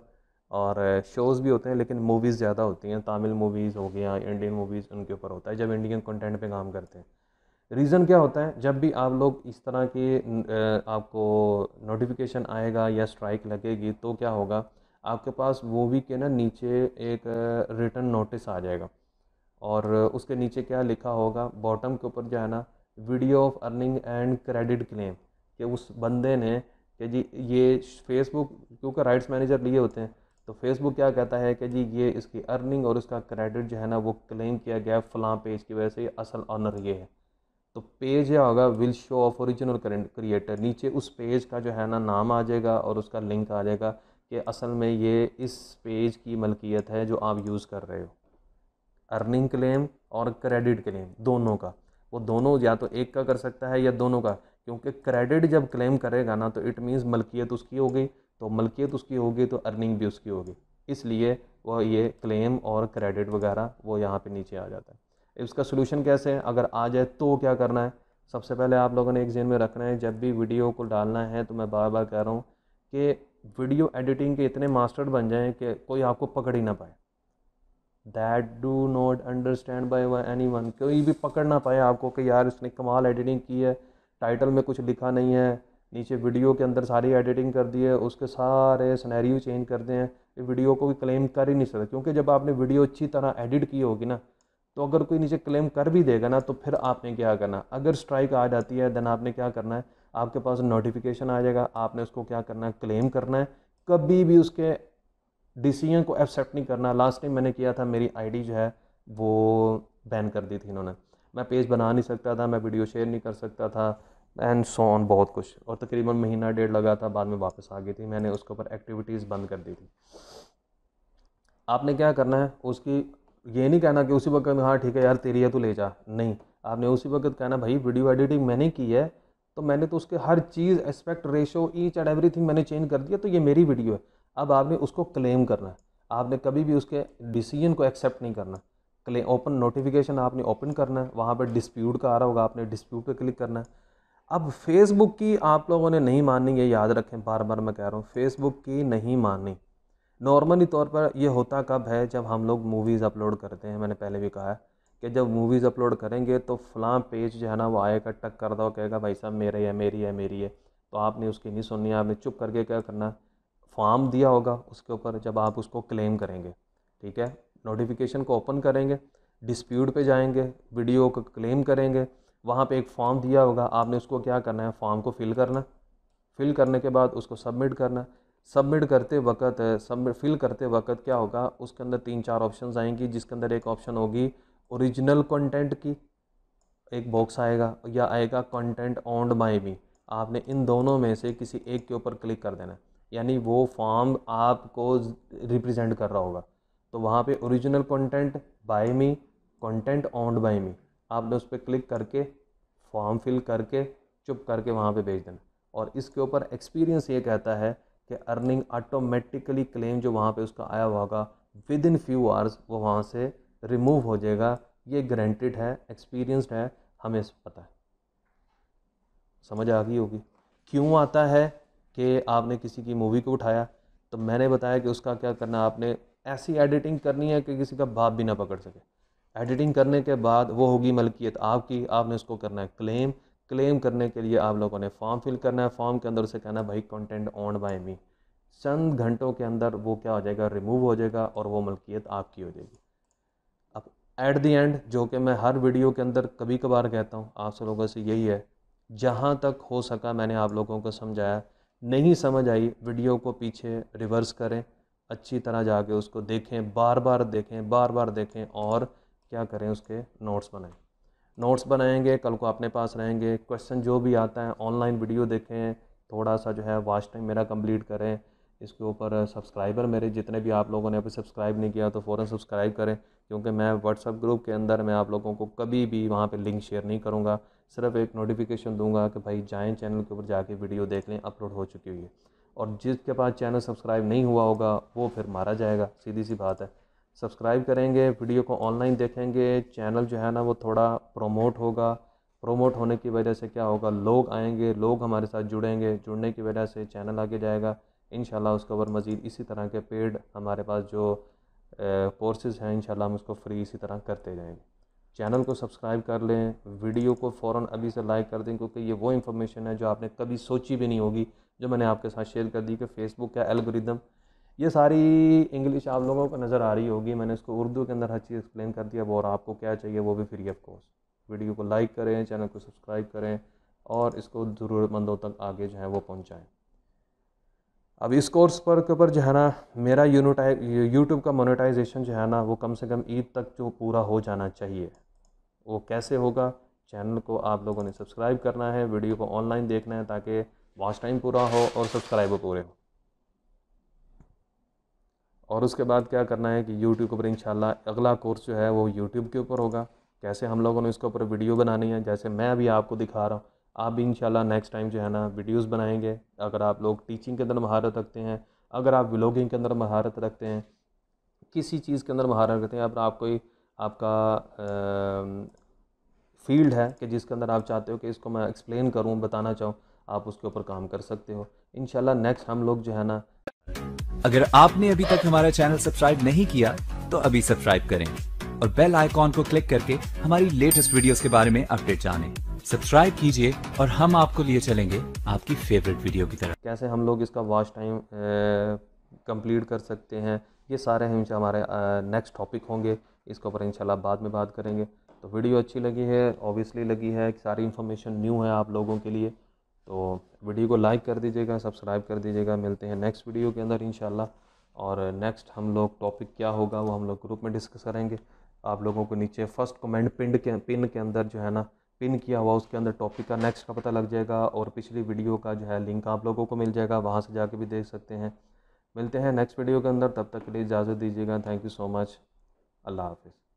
और शोज़ भी होते हैं लेकिन मूवीज़ ज़्यादा होती हैं तमिल मूवीज़ हो गया इंडियन मूवीज़ उनके ऊपर होता है जब इंडियन कंटेंट पे काम करते हैं रीज़न क्या होता है जब भी आप लोग इस तरह की आपको नोटिफिकेशन आएगा या स्ट्राइक लगेगी तो क्या होगा आपके पास वो भी के ना नीचे एक रिटर्न नोटिस आ जाएगा और उसके नीचे क्या लिखा होगा बॉटम के ऊपर जो है ना video of earning and credit claim कि उस बंदे ने कि जी ये फेसबुक क्योंकि राइट्स मैनेजर लिए होते हैं तो फेसबुक क्या कहता है कि जी ये इसकी अर्निंग और इसका क्रेडिट जो है ना वो क्लेम किया गया फलां पेज की वजह से असल ऑनर ये है तो पेज यह होगा will show of original creator नीचे उस पेज का जो है ना नाम आ जाएगा और उसका लिंक आ जाएगा कि असल में ये इस पेज की मलकियत है जो आप यूज़ कर रहे हो अर्निंग क्लेम और क्रेडिट क्लेम दोनों का वो दोनों या तो एक का कर सकता है या दोनों का क्योंकि क्रेडिट जब क्लेम करेगा ना तो इट मीन्स मलकियत उसकी होगी तो मलकियत उसकी होगी तो अर्निंग भी उसकी होगी इसलिए वह ये क्लेम और क्रेडिट वगैरह वो यहाँ पे नीचे आ जाता है इसका सोल्यूशन कैसे है अगर आ जाए तो क्या करना है सबसे पहले आप लोगों ने एक जेन में रखना है जब भी वीडियो को डालना है तो मैं बार बार कह रहा हूँ कि वीडियो एडिटिंग के इतने मास्टर बन जाएं कि कोई आपको पकड़ ही ना पाए that do not understand by anyone कोई भी पकड़ ना पाए आपको कि यार इसने कमाल एडिटिंग की है टाइटल में कुछ लिखा नहीं है नीचे वीडियो के अंदर सारी एडिटिंग कर दी है उसके सारे सनेरियो चेंज कर दें ये वीडियो को भी क्लेम कर ही नहीं सकता क्योंकि जब आपने वीडियो अच्छी तरह एडिट की होगी ना तो अगर कोई नीचे क्लेम कर भी देगा ना तो फिर आपने क्या करना अगर स्ट्राइक आ जाती है देन आपने क्या करना है आपके पास नोटिफिकेशन आ जाएगा आपने उसको क्या करना है क्लेम करना है कभी भी उसके डिसीजन को एक्सेप्ट नहीं करना लास्ट टाइम मैंने किया था मेरी आईडी जो है वो बैन कर दी थी इन्होंने मैं पेज बना नहीं सकता था मैं वीडियो शेयर नहीं कर सकता था एंड सो ऑन बहुत कुछ और तकरीबन महीना डेढ़ लगा था बाद में वापस आ गई थी मैंने उसके ऊपर एक्टिविटीज़ बंद कर दी थी आपने क्या करना है उसकी ये नहीं कहना कि उसी वक्त हाँ ठीक है यार तेरी है तो ले जा नहीं आपने उसी वक्त कहना भाई वीडियो एडिटिंग मैंने की है तो मैंने तो उसके हर चीज़ aspect ratio each and everything मैंने चेंज कर दिया तो ये मेरी वीडियो है अब आपने उसको क्लेम करना है आपने कभी भी उसके डिसीजन को एक्सेप्ट नहीं करना क्लेम ओपन नोटिफिकेशन आपने ओपन करना है वहाँ पर डिस्प्यूट का आ रहा होगा आपने डिस्प्यूट पर क्लिक करना है अब फेसबुक की आप लोगों ने नहीं माननी ये याद रखें बार बार मैं कह रहा हूँ फेसबुक की नहीं माननी नॉर्मली तौर पर यह होता कब है जब हम लोग मूवीज़ अपलोड करते हैं मैंने पहले भी कहा है कि जब मूवीज़ अपलोड करेंगे तो फलां पेज जो है ना वो आएगा टक कर दो कहेगा भाई साहब मेरे है मेरी है मेरी है तो आपने उसकी नहीं सुननी आपने चुप करके क्या करना फॉर्म दिया होगा उसके ऊपर जब आप उसको क्लेम करेंगे ठीक है नोटिफिकेशन को ओपन करेंगे डिस्प्यूट पे जाएंगे वीडियो को क्लेम करेंगे वहाँ पे एक फॉर्म दिया होगा आपने उसको क्या करना है फॉर्म को फिल करना फिल करने के बाद उसको सबमिट करना सबमिट करते वक्त सबमिट फिल करते वक्त क्या होगा उसके अंदर तीन चार ऑप्शंस आएंगी जिसके अंदर एक ऑप्शन होगी ओरिजिनल कंटेंट की एक बॉक्स आएगा या आएगा कंटेंट ऑन्ड बाय मी आपने इन दोनों में से किसी एक के ऊपर क्लिक कर देना यानी वो फॉर्म आपको रिप्रेजेंट कर रहा होगा तो वहाँ पे original content by me content owned by me आपने उस पर क्लिक करके फॉर्म फिल करके चुप करके वहाँ पे भेज देना और इसके ऊपर एक्सपीरियंस ये कहता है कि अर्निंग ऑटोमेटिकली क्लेम जो वहाँ पे उसका आया हुआ होगा विद इन फ्यू आवर्स वो वहाँ से रिमूव हो जाएगा ये ग्रेंटिड है एक्सपीरियंस्ड है हमें पता है समझ आ गई होगी क्यों आता है कि आपने किसी की मूवी को उठाया तो मैंने बताया कि उसका क्या करना आपने ऐसी एडिटिंग करनी है कि किसी का बाप भी ना पकड़ सके एडिटिंग करने के बाद वो होगी मलकियत आपकी आपने उसको करना है क्लेम क्लेम करने के लिए आप लोगों ने फॉर्म फिल करना है फॉर्म के अंदर उसे कहना है भाई कंटेंट ऑन बाय मी चंद घंटों के अंदर वो क्या हो जाएगा रिमूव हो जाएगा और वो मलकियत आपकी हो जाएगी एट दी एंड जो कि मैं हर वीडियो के अंदर कभी कभार कहता हूँ आप सब लोगों से यही है जहाँ तक हो सका मैंने आप लोगों को समझाया नहीं समझ आई वीडियो को पीछे रिवर्स करें अच्छी तरह जाके उसको देखें बार बार देखें बार बार देखें और क्या करें उसके नोट्स बनाएं नोट्स बनाएंगे कल को अपने पास रहेंगे क्वेश्चन जो भी आता है ऑनलाइन वीडियो देखें थोड़ा सा जो है वाच टाइम मेरा कंप्लीट करें इसके ऊपर सब्सक्राइबर मेरे जितने भी आप लोगों ने अभी सब्सक्राइब नहीं किया तो फ़ौर सब्सक्राइब करें क्योंकि मैं व्हाट्सअप ग्रुप के अंदर मैं आप लोगों को कभी भी वहाँ पे लिंक शेयर नहीं करूँगा सिर्फ एक नोटिफिकेशन दूंगा कि भाई जाएँ चैनल के ऊपर जाके वीडियो देख लें अपलोड हो चुकी हुई है और जिसके पास चैनल सब्सक्राइब नहीं हुआ होगा वो फिर मारा जाएगा सीधी सी बात है सब्सक्राइब करेंगे वीडियो को ऑनलाइन देखेंगे चैनल जो है ना वो थोड़ा प्रोमोट होगा प्रोमोट होने की वजह से क्या होगा लोग आएंगे लोग हमारे साथ जुड़ेंगे जुड़ने की वजह से चैनल आगे जाएगा इन उसके ऊपर मज़ीद इसी तरह के पेड हमारे पास जो कोर्सेज़ हैं इंशाल्लाह हम उसको फ्री इसी तरह करते जाएंगे चैनल को सब्सक्राइब कर लें वीडियो को फ़ौर अभी से लाइक कर दें क्योंकि ये वो इन्फॉर्मेशन है जो आपने कभी सोची भी नहीं होगी जो मैंने आपके साथ शेयर कर दी कि फ़ेसबुक का एल्गोरिदम ये सारी इंग्लिश आप लोगों को नज़र आ रही होगी मैंने इसको उर्दू के अंदर हर चीज़ एक्सप्लेन कर दिया और आपको क्या चाहिए वो भी फ्री ऑफ कोर्स वीडियो को लाइक करें चैनल को सब्सक्राइब करें और इसको ज़रूरतमंदों तक आगे जो है वो पहुँचाएँ अब इस कोर्स पर के ऊपर जो है ना मेरा यूट्यूब का मोनेटाइजेशन जो है ना वो कम से कम ईद तक जो पूरा हो जाना चाहिए वो कैसे होगा चैनल को आप लोगों ने सब्सक्राइब करना है वीडियो को ऑनलाइन देखना है ताकि वॉच टाइम पूरा हो और सब्सक्राइबर पूरे हो और उसके बाद क्या करना है कि यूट्यूब के ऊपर इंशाल्लाह अगला कोर्स जो है वो यूट्यूब के ऊपर होगा कैसे हम लोगों ने इसके ऊपर वीडियो बनानी है जैसे मैं अभी आपको दिखा रहा हूँ आप भी इंशाल्लाह नेक्स्ट टाइम जो है ना वीडियोस बनाएंगे अगर आप लोग टीचिंग के अंदर महारत रखते हैं अगर आप व्लॉगिंग के अंदर महारत रखते हैं किसी चीज़ के अंदर महारत रखते हैं अगर आप कोई आपका फील्ड है कि जिसके अंदर आप चाहते हो कि इसको मैं एक्सप्लेन करूँ बताना चाहूँ आप उसके ऊपर काम कर सकते हो इन नेक्स्ट हम लोग जो है ना अगर आपने अभी तक हमारा चैनल सब्सक्राइब नहीं किया तो अभी सब्सक्राइब करें और बेल आइकॉन को क्लिक करके हमारी लेटेस्ट वीडियोस के बारे में अपडेट जाने सब्सक्राइब कीजिए और हम आपको लिए चलेंगे आपकी फेवरेट वीडियो की तरफ कैसे हम लोग इसका वॉच टाइम कंप्लीट कर सकते हैं ये सारे हम हमारे नेक्स्ट टॉपिक होंगे इसके ऊपर इंशाल्लाह बाद में बात करेंगे तो वीडियो अच्छी लगी है ऑब्वियसली लगी है सारी इन्फॉर्मेशन न्यू है आप लोगों के लिए तो वीडियो को लाइक कर दीजिएगा सब्सक्राइब कर दीजिएगा मिलते हैं नेक्स्ट वीडियो के अंदर इन और नेक्स्ट हम लोग टॉपिक क्या होगा वो हम लोग ग्रुप में डिस्कस करेंगे आप लोगों को नीचे फर्स्ट कमेंट पिन के पिन के अंदर जो है ना पिन किया हुआ उसके अंदर टॉपिक का नेक्स्ट का पता लग जाएगा और पिछली वीडियो का जो है लिंक आप लोगों को मिल जाएगा वहाँ से जाके भी देख सकते हैं मिलते हैं नेक्स्ट वीडियो के अंदर तब तक के लिए इजाज़त दीजिएगा thank you so much Allah हाफिज़